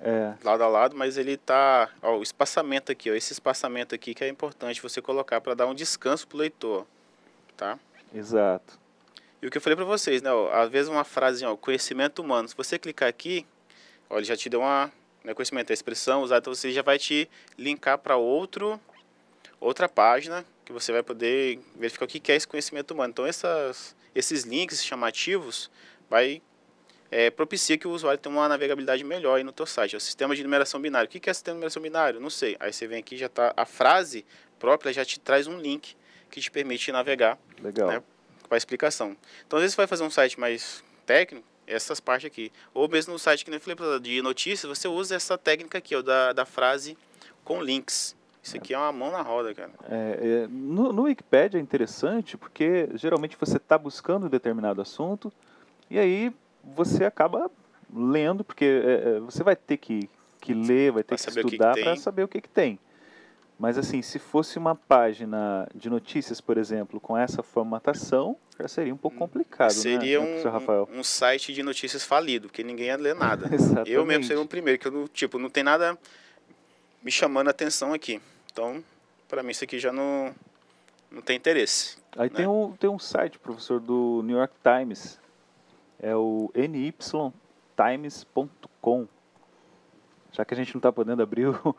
é. lado a lado, mas ele tá. Ó, o espaçamento aqui, ó, esse espaçamento aqui que é importante você colocar para dar um descanso para o leitor, tá? Exato. E o que eu falei para vocês, né? Ó, às vezes uma frase, assim, ó, conhecimento humano. Se você clicar aqui, ó, ele já te deu uma né, conhecimento, a expressão usada, então você já vai te linkar para outro outra página que você vai poder verificar o que é esse conhecimento humano. Então essas, esses links chamativos vai é, propicia que o usuário tenha uma navegabilidade melhor aí no teu site. É o sistema de numeração binário. O que é sistema de numeração binário? Não sei. Aí você vem aqui já tá a frase própria já te traz um link que te permite navegar. Legal. Né, para explicação. Então, às vezes, você vai fazer um site mais técnico, essas partes aqui. Ou mesmo no site que nem falei de notícias, você usa essa técnica aqui, ó, da, da frase com links. Isso aqui é uma mão na roda, cara. É, é, no, no Wikipedia é interessante porque geralmente você está buscando um determinado assunto e aí você acaba lendo, porque é, é você vai ter que, que ler, vai ter pra que estudar para saber o que, que tem. Mas assim, se fosse uma página de notícias, por exemplo, com essa formatação, já seria um pouco complicado. Né? Seria né, um, um, site de notícias falido, que ninguém ia ler nada. eu mesmo seria o primeiro, que eu tipo, não tem nada me chamando a atenção aqui. Então, para mim, isso aqui já não, não tem interesse. Aí né? tem, um, tem um site, professor, do New York Times. É o nytimes.com. Já que a gente não está podendo abrir o,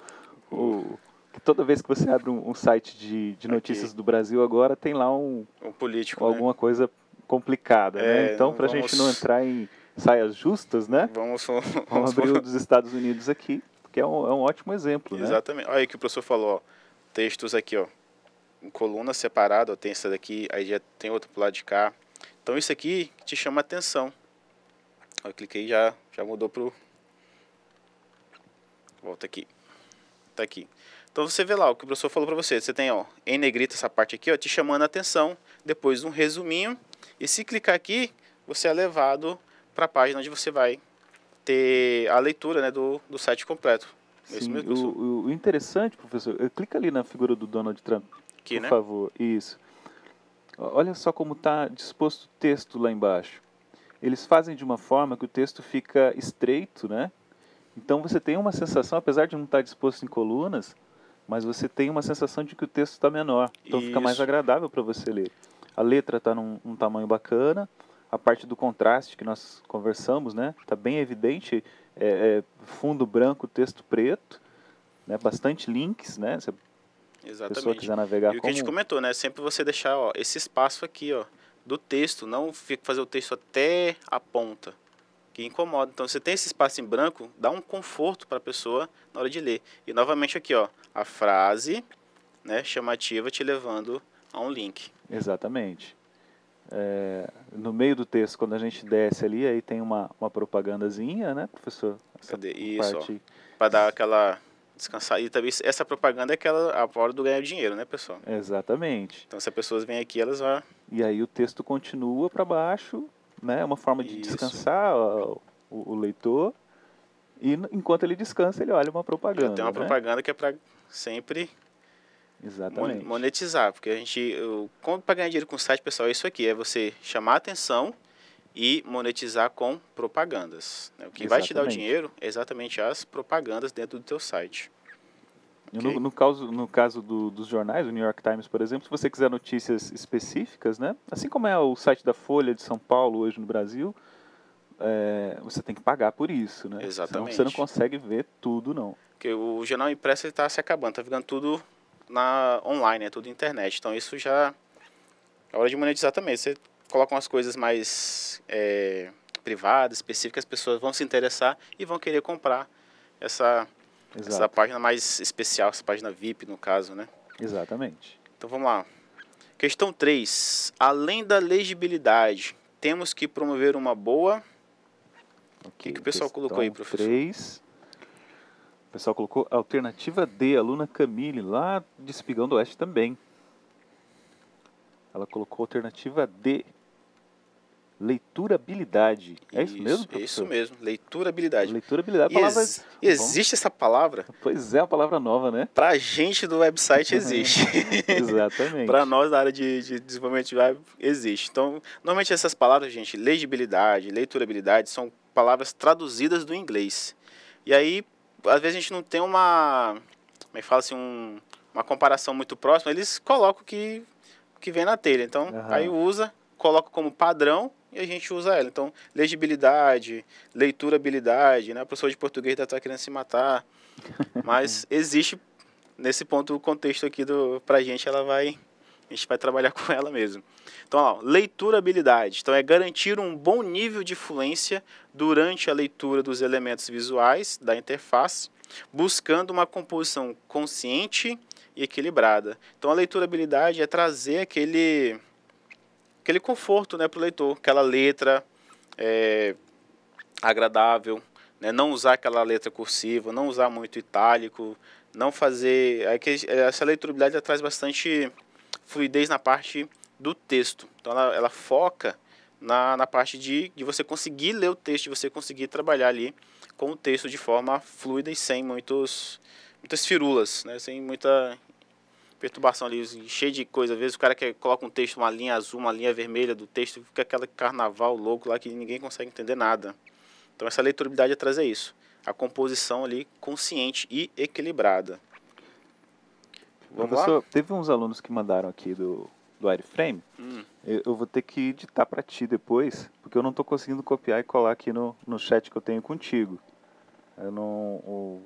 o, toda vez que você abre um, um site de, de notícias do Brasil agora, tem lá um, um político, né? alguma né? coisa complicada, né? é, né? Então, para a vamos... gente não entrar em saias justas, né? Vamos, vamos, vamos abrir o dos Estados Unidos aqui, que é um, é um ótimo exemplo, né? Exatamente. Né? Olha aí que o professor falou, ó, textos aqui, ó, em coluna separada, tem essa daqui, aí já tem outro pro lado de cá. Então, isso aqui te chama atenção. Eu cliquei já já mudou pro volta aqui tá aqui então você vê lá o que o professor falou para você. Você tem ó, em negrito essa parte aqui, ó, te chamando a atenção, depois um resuminho. E se clicar aqui, você é levado para a página onde você vai ter a leitura né, do, do site completo. É Sim, o, o, interessante, professor, eh, clica ali na figura do Donald Trump, aqui, por né? favor. Isso. Olha só como está disposto o texto lá embaixo. Eles fazem de uma forma que o texto fica estreito, né? Então você tem uma sensação, apesar de não estar tá disposto em colunas, mas você tem uma sensação de que o texto está menor. Então Isso. fica mais agradável para você ler. A letra está num um tamanho bacana, a parte do contraste que nós conversamos, né? Está bem evidente, é, é, fundo branco, texto preto, né? Bastante links, né? Se a Exatamente. pessoa quiser navegar. E o como... que a gente comentou, né? Sempre você deixar ó, esse espaço aqui, ó, do texto, não fazer o texto até a ponta, que incomoda. Então você tem esse espaço em branco, dá um conforto para a pessoa na hora de ler. E novamente aqui, ó, a frase né, chamativa te levando a um link. Exatamente. É, no meio do texto, quando a gente desce ali, aí tem uma, uma propagandazinha, né, professor? Essa Cadê? Isso, para dar aquela descansar. E também essa propaganda é aquela a hora do ganhar dinheiro, né, pessoal? Exatamente. Então, se as pessoas vêm aqui, elas vão... E aí o texto continua para baixo, né? É uma forma de Isso. descansar o, o, leitor. E enquanto ele descansa, ele olha uma propaganda. Tem uma né? propaganda que é para sempre Exatamente. monetizar, porque a gente, como para ganhar dinheiro com o site, pessoal, é isso aqui, é você chamar atenção e monetizar com propagandas. Né? O que exatamente. vai te dar o dinheiro é exatamente as propagandas dentro do teu site. Okay? No, no, caso, no caso do, dos jornais, o New York Times, por exemplo, se você quiser notícias específicas, né? assim como é o site da Folha de São Paulo hoje no Brasil, é, você tem que pagar por isso, né? Exatamente. Senão você não consegue ver tudo, não. Porque o jornal impresso está se acabando, está ficando tudo na online, é tudo internet. Então isso já é hora de monetizar também. Você coloca umas coisas mais é, privadas, específicas, as pessoas vão se interessar e vão querer comprar essa, essa página mais especial, essa página VIP no caso, né? Exatamente. Então vamos lá. Questão 3. Além da legibilidade, temos que promover uma boa. Okay, o que, que o pessoal colocou aí, professor? 3 pessoal colocou alternativa D, aluna Camille, lá de Espigão do Oeste também. Ela colocou alternativa D, Leiturabilidade. É isso, isso mesmo? Professor? Isso mesmo, leiturabilidade. Leiturabilidade, é palavra... Ex existe Bom, essa palavra? Pois é, a palavra nova, né? Pra gente do website existe. Exatamente. Para nós da área de, de desenvolvimento de web existe. Então, normalmente essas palavras, gente, legibilidade, leiturabilidade, são palavras traduzidas do inglês. E aí, às vezes a gente não tem uma, me é fala assim, um, uma comparação muito próxima, eles colocam o que, que vem na telha. Então, uhum. aí usa, coloca como padrão e a gente usa ela. Então, legibilidade, habilidade né? A professora de português está querendo se matar. Mas existe, nesse ponto, o contexto aqui do, pra gente, ela vai a gente vai trabalhar com ela mesmo. Então, ó, habilidade. Então, é garantir um bom nível de fluência durante a leitura dos elementos visuais da interface, buscando uma composição consciente e equilibrada. Então, a leitura habilidade é trazer aquele, aquele conforto né, para o leitor, aquela letra é, agradável, né, não usar aquela letra cursiva, não usar muito itálico, não fazer. É essa leitura habilidade traz bastante fluidez na parte do texto. Então ela, ela foca na, na parte de, de você conseguir ler o texto, de você conseguir trabalhar ali com o texto de forma fluida e sem muitos, muitas firulas, né? sem muita perturbação ali, cheio de coisa. Às vezes o cara quer, coloca um texto, uma linha azul, uma linha vermelha do texto, fica aquele carnaval louco lá que ninguém consegue entender nada. Então essa leiturabilidade é trazer isso. A composição ali consciente e equilibrada. Professor, lá? teve uns alunos que mandaram aqui do, do wireframe. Hum. Eu, eu, vou ter que editar para ti depois, porque eu não estou conseguindo copiar e colar aqui no, no chat que eu tenho contigo. Eu não, o,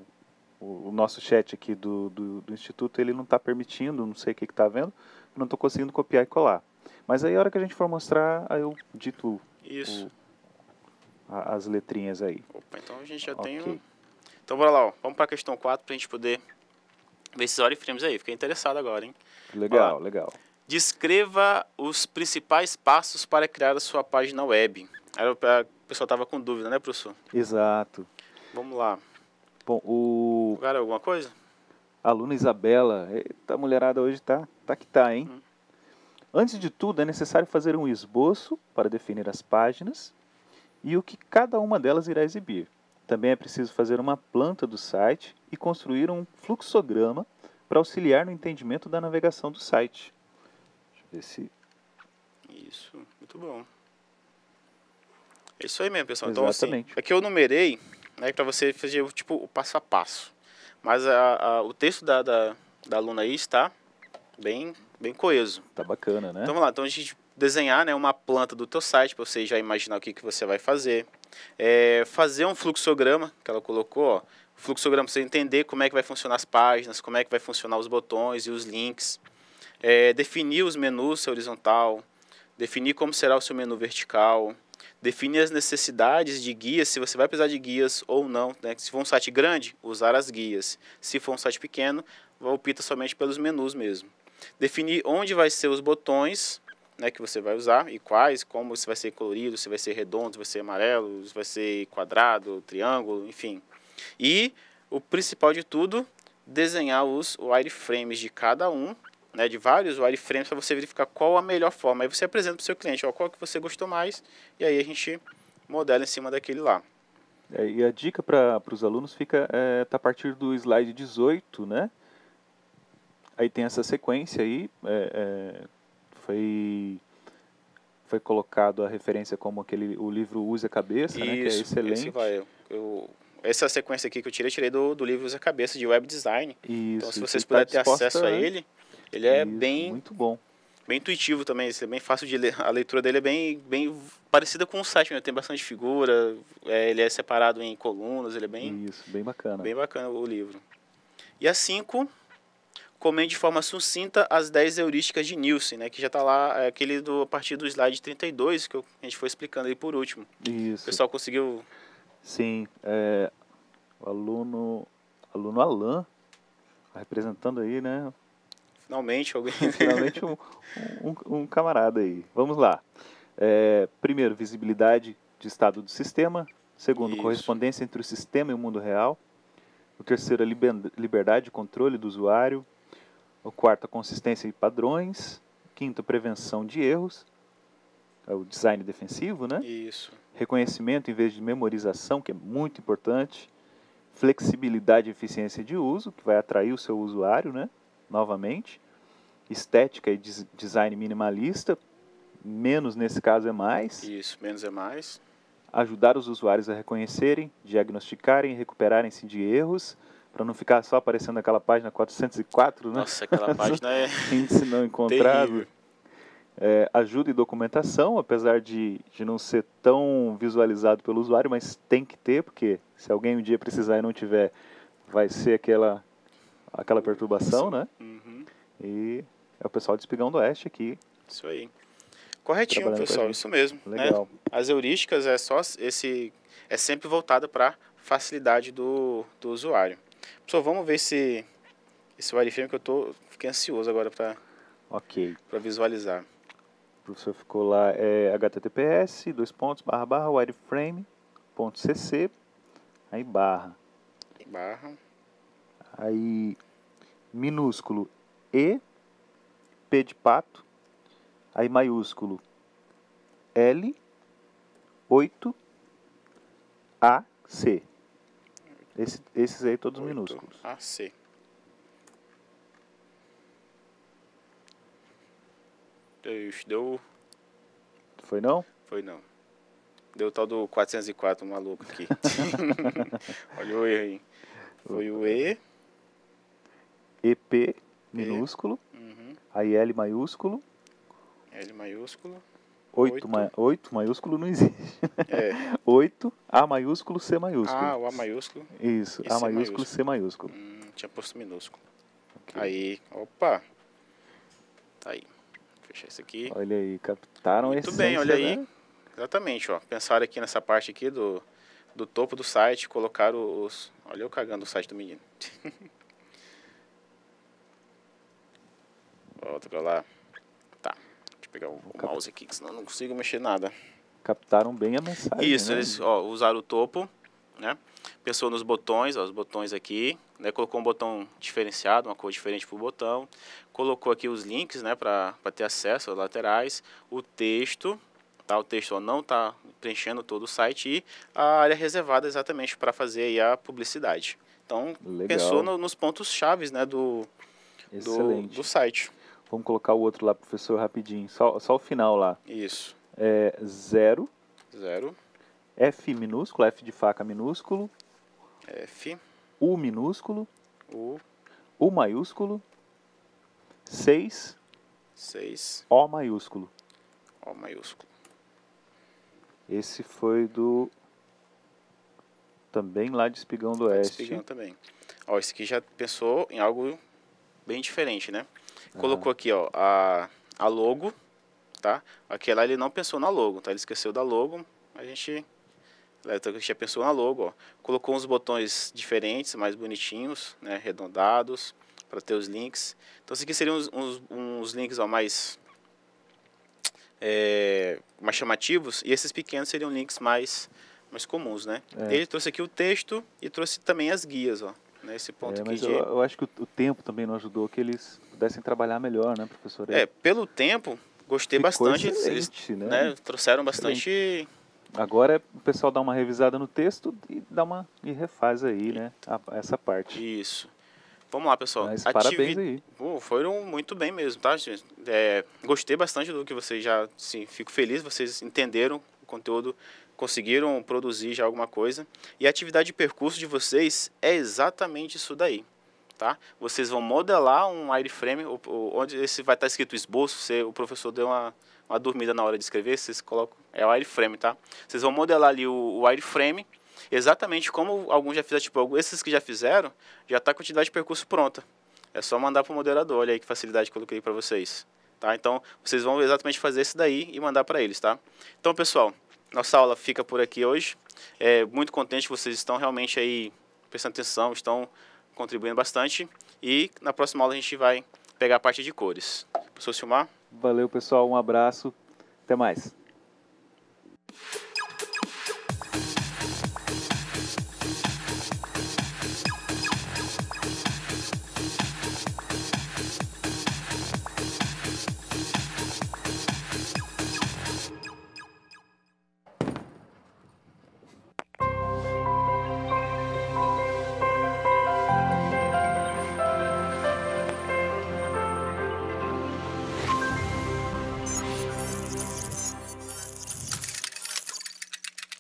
o, o nosso chat aqui do, do, do Instituto ele não está permitindo, não sei o que está vendo, não estou conseguindo copiar e colar. Mas aí a hora que a gente for mostrar, aí eu dito Isso. O, a, as letrinhas aí. Opa, então a gente já okay. tem um... Então bora lá, ó. vamos para a questão 4 para a gente poder desses Oriframes aí. Fiquei interessado agora, hein? Legal, legal. Descreva os principais passos para criar a sua página web. Era, o pessoal estava com dúvida, né, professor? Exato. Vamos lá. Bom, o... Cara, alguma coisa? aluna Isabela, tá a mulherada hoje tá, tá que tá, hein? Hum. Antes de tudo, é necessário fazer um esboço para definir as páginas e o que cada uma delas irá exibir. Também é preciso fazer uma planta do site e construíram um fluxograma para auxiliar no entendimento da navegação do site. Deixa eu ver se. Isso, muito bom. É isso aí mesmo, pessoal. Exatamente. Então, assim, é que eu numerei né, para você fazer tipo, o passo a passo. Mas a, a, o texto da, da, da aluna aí está bem, bem coeso. Tá bacana, né? Então vamos lá, então a gente desenhar né, uma planta do teu site para você já imaginar o que, que você vai fazer. É, fazer um fluxograma, que ela colocou, ó, fluxograma para você entender como é que vai funcionar as páginas, como é que vai funcionar os botões e os links. É, definir os menus horizontal, definir como será o seu menu vertical, definir as necessidades de guias, se você vai precisar de guias ou não. Né? Se for um site grande, usar as guias. Se for um site pequeno, opta somente pelos menus mesmo. Definir onde vai ser os botões né, que você vai usar e quais, como se vai ser colorido, se vai ser redondo, se vai ser amarelo, se vai ser quadrado, triângulo, enfim. E o principal de tudo, desenhar os wireframes de cada um, né, de vários wireframes para você verificar qual a melhor forma. Aí você apresenta para o seu cliente ó, qual que você gostou mais e aí a gente modela em cima daquele lá. É, e a dica para os alunos fica é, tá a partir do slide 18, né? Aí tem essa sequência aí, é, é, foi foi colocado a referência como aquele o livro Use a Cabeça, Isso, né? Que é excelente. Esse vai, eu, eu essa sequência aqui que eu tirei, tirei do, do livro Usa Cabeça de Web Design. Isso, então, se vocês tá puderem tá ter acesso a né? ele, ele é isso, bem. Muito bom. Bem intuitivo também, é bem fácil de ler. A leitura dele é bem, bem parecida com o site, né? tem bastante figura, é, ele é separado em colunas, ele é bem. Isso, bem bacana. Bem bacana o livro. E a 5, comente de forma sucinta as 10 heurísticas de Nielsen, né? Que já está lá, é aquele do, a partir do slide 32, que eu, a gente foi explicando aí por último. Isso. O pessoal conseguiu Sim, é, o aluno, aluno Alain, tá representando aí, né? Finalmente alguém. Finalmente um, um, um camarada aí. Vamos lá. É, primeiro, visibilidade de estado do sistema. Segundo, Isso. correspondência entre o sistema e o mundo real. O terceiro, a liberdade e controle do usuário. O quarto, a consistência e padrões. Quinto, prevenção de erros. É o design defensivo, né? Isso reconhecimento em vez de memorização, que é muito importante, flexibilidade e eficiência de uso, que vai atrair o seu usuário, né? novamente, estética e design minimalista, menos nesse caso é mais. Isso, menos é mais. Ajudar os usuários a reconhecerem, diagnosticarem e recuperarem-se de erros, para não ficar só aparecendo aquela página 404, né? Nossa, aquela página é. Índice não encontrado. Terrível é, ajuda e documentação, apesar de, de não ser tão visualizado pelo usuário, mas tem que ter, porque se alguém um dia precisar e não tiver, vai ser aquela, aquela perturbação, né? Uhum. E é o pessoal de Espigão do Oeste aqui. Isso aí. Corretinho, pessoal, isso mesmo. Né? Legal. Né? As heurísticas é só esse. é sempre voltada para facilidade do, do usuário. Pessoal, vamos ver se esse wireframe que eu tô. Fiquei ansioso agora para okay. Pra visualizar professor ficou lá é https dois pontos barra barra ponto cc aí barra barra aí minúsculo e p de pato aí maiúsculo L 8 AC. Esse, esses aí todos 8, minúsculos. c Deus, deu. Foi não? Foi não. Deu o tal do 404, maluco aqui. Olha o erro aí. Foi o E. EP minúsculo. E. Uhum. Aí L maiúsculo. L maiúsculo. 8, Ma maiúsculo não existe. É. 8, A maiúsculo, C maiúsculo. Ah, o A maiúsculo. Isso, A maiúsculo, maiúsculo, C maiúsculo. Hum, tinha posto minúsculo. Okay. Aí, opa. Tá aí fechar isso aqui. Olha aí, captaram esse. Muito bem, olha né? aí. Exatamente, ó. Pensaram aqui nessa parte aqui do, do topo do site, colocaram os. Olha eu cagando o site do menino. Volta pra lá. Tá. Deixa eu pegar o, o mouse aqui, senão eu não consigo mexer nada. Captaram bem a mensagem. Isso, né? eles ó, usaram o topo né? Pensou nos botões, ó, os botões aqui, né? Colocou um botão diferenciado, uma cor diferente para o botão. Colocou aqui os links, né? Para ter acesso aos laterais. O texto, tá? O texto ó, não está preenchendo todo o site. E a área reservada exatamente para fazer a publicidade. Então, Legal. pensou no, nos pontos chaves, né? Do, do, do, site. Vamos colocar o outro lá, professor, rapidinho. Só, só o final lá. Isso. É zero. Zero. F minúsculo, F de faca minúsculo. F. U minúsculo. U. U maiúsculo. 6. 6. O maiúsculo. O maiúsculo. Esse foi do. Também lá de Espigão do Oeste. Espigão também. Ó, esse aqui já pensou em algo bem diferente, né? Uhum. Colocou aqui, ó, a, a logo, tá? Aquela ele não pensou na logo, tá? Ele esqueceu da logo. A gente é, Eletrotecnia já pensou na logo, ó. colocou uns botões diferentes, mais bonitinhos, né, arredondados, para ter os links. Então, isso aqui seriam uns, uns, uns links ó, mais, é, mais chamativos, e esses pequenos seriam links mais, mais comuns, né? É. Ele trouxe aqui o texto e trouxe também as guias, ó. Nesse né, ponto é, mas eu, de... eu, acho que o, o, tempo também não ajudou que eles pudessem trabalhar melhor, né, professor? É, pelo tempo, gostei Ficou bastante. Eles, né? né? trouxeram bastante... Excelente Agora o pessoal dá uma revisada no texto e dá uma e refaz aí, né, a, essa parte. Isso. Vamos lá, pessoal. Mas parabéns aí. Pô, foram muito bem mesmo, tá, gente? É, gostei bastante do que vocês já, sim, fico feliz, vocês entenderam o conteúdo, conseguiram produzir já alguma coisa. E a atividade de percurso de vocês é exatamente isso daí. Tá? Vocês vão modelar um wireframe, onde esse vai estar escrito esboço, você, o professor deu uma uma dormida na hora de escrever, vocês colocam. É o wireframe, tá? Vocês vão modelar ali o, o wireframe, exatamente como alguns já fizeram, tipo, esses que já fizeram, já está a quantidade de percurso pronta. É só mandar para o moderador, olha aí que facilidade que eu coloquei para vocês. Tá? Então, vocês vão exatamente fazer isso daí e mandar para eles, tá? Então, pessoal, nossa aula fica por aqui hoje. É, muito contente que vocês estão realmente aí prestando atenção, estão contribuindo bastante. E na próxima aula a gente vai pegar a parte de cores. Professor Silmar? Valeu, pessoal. Um abraço. Até mais.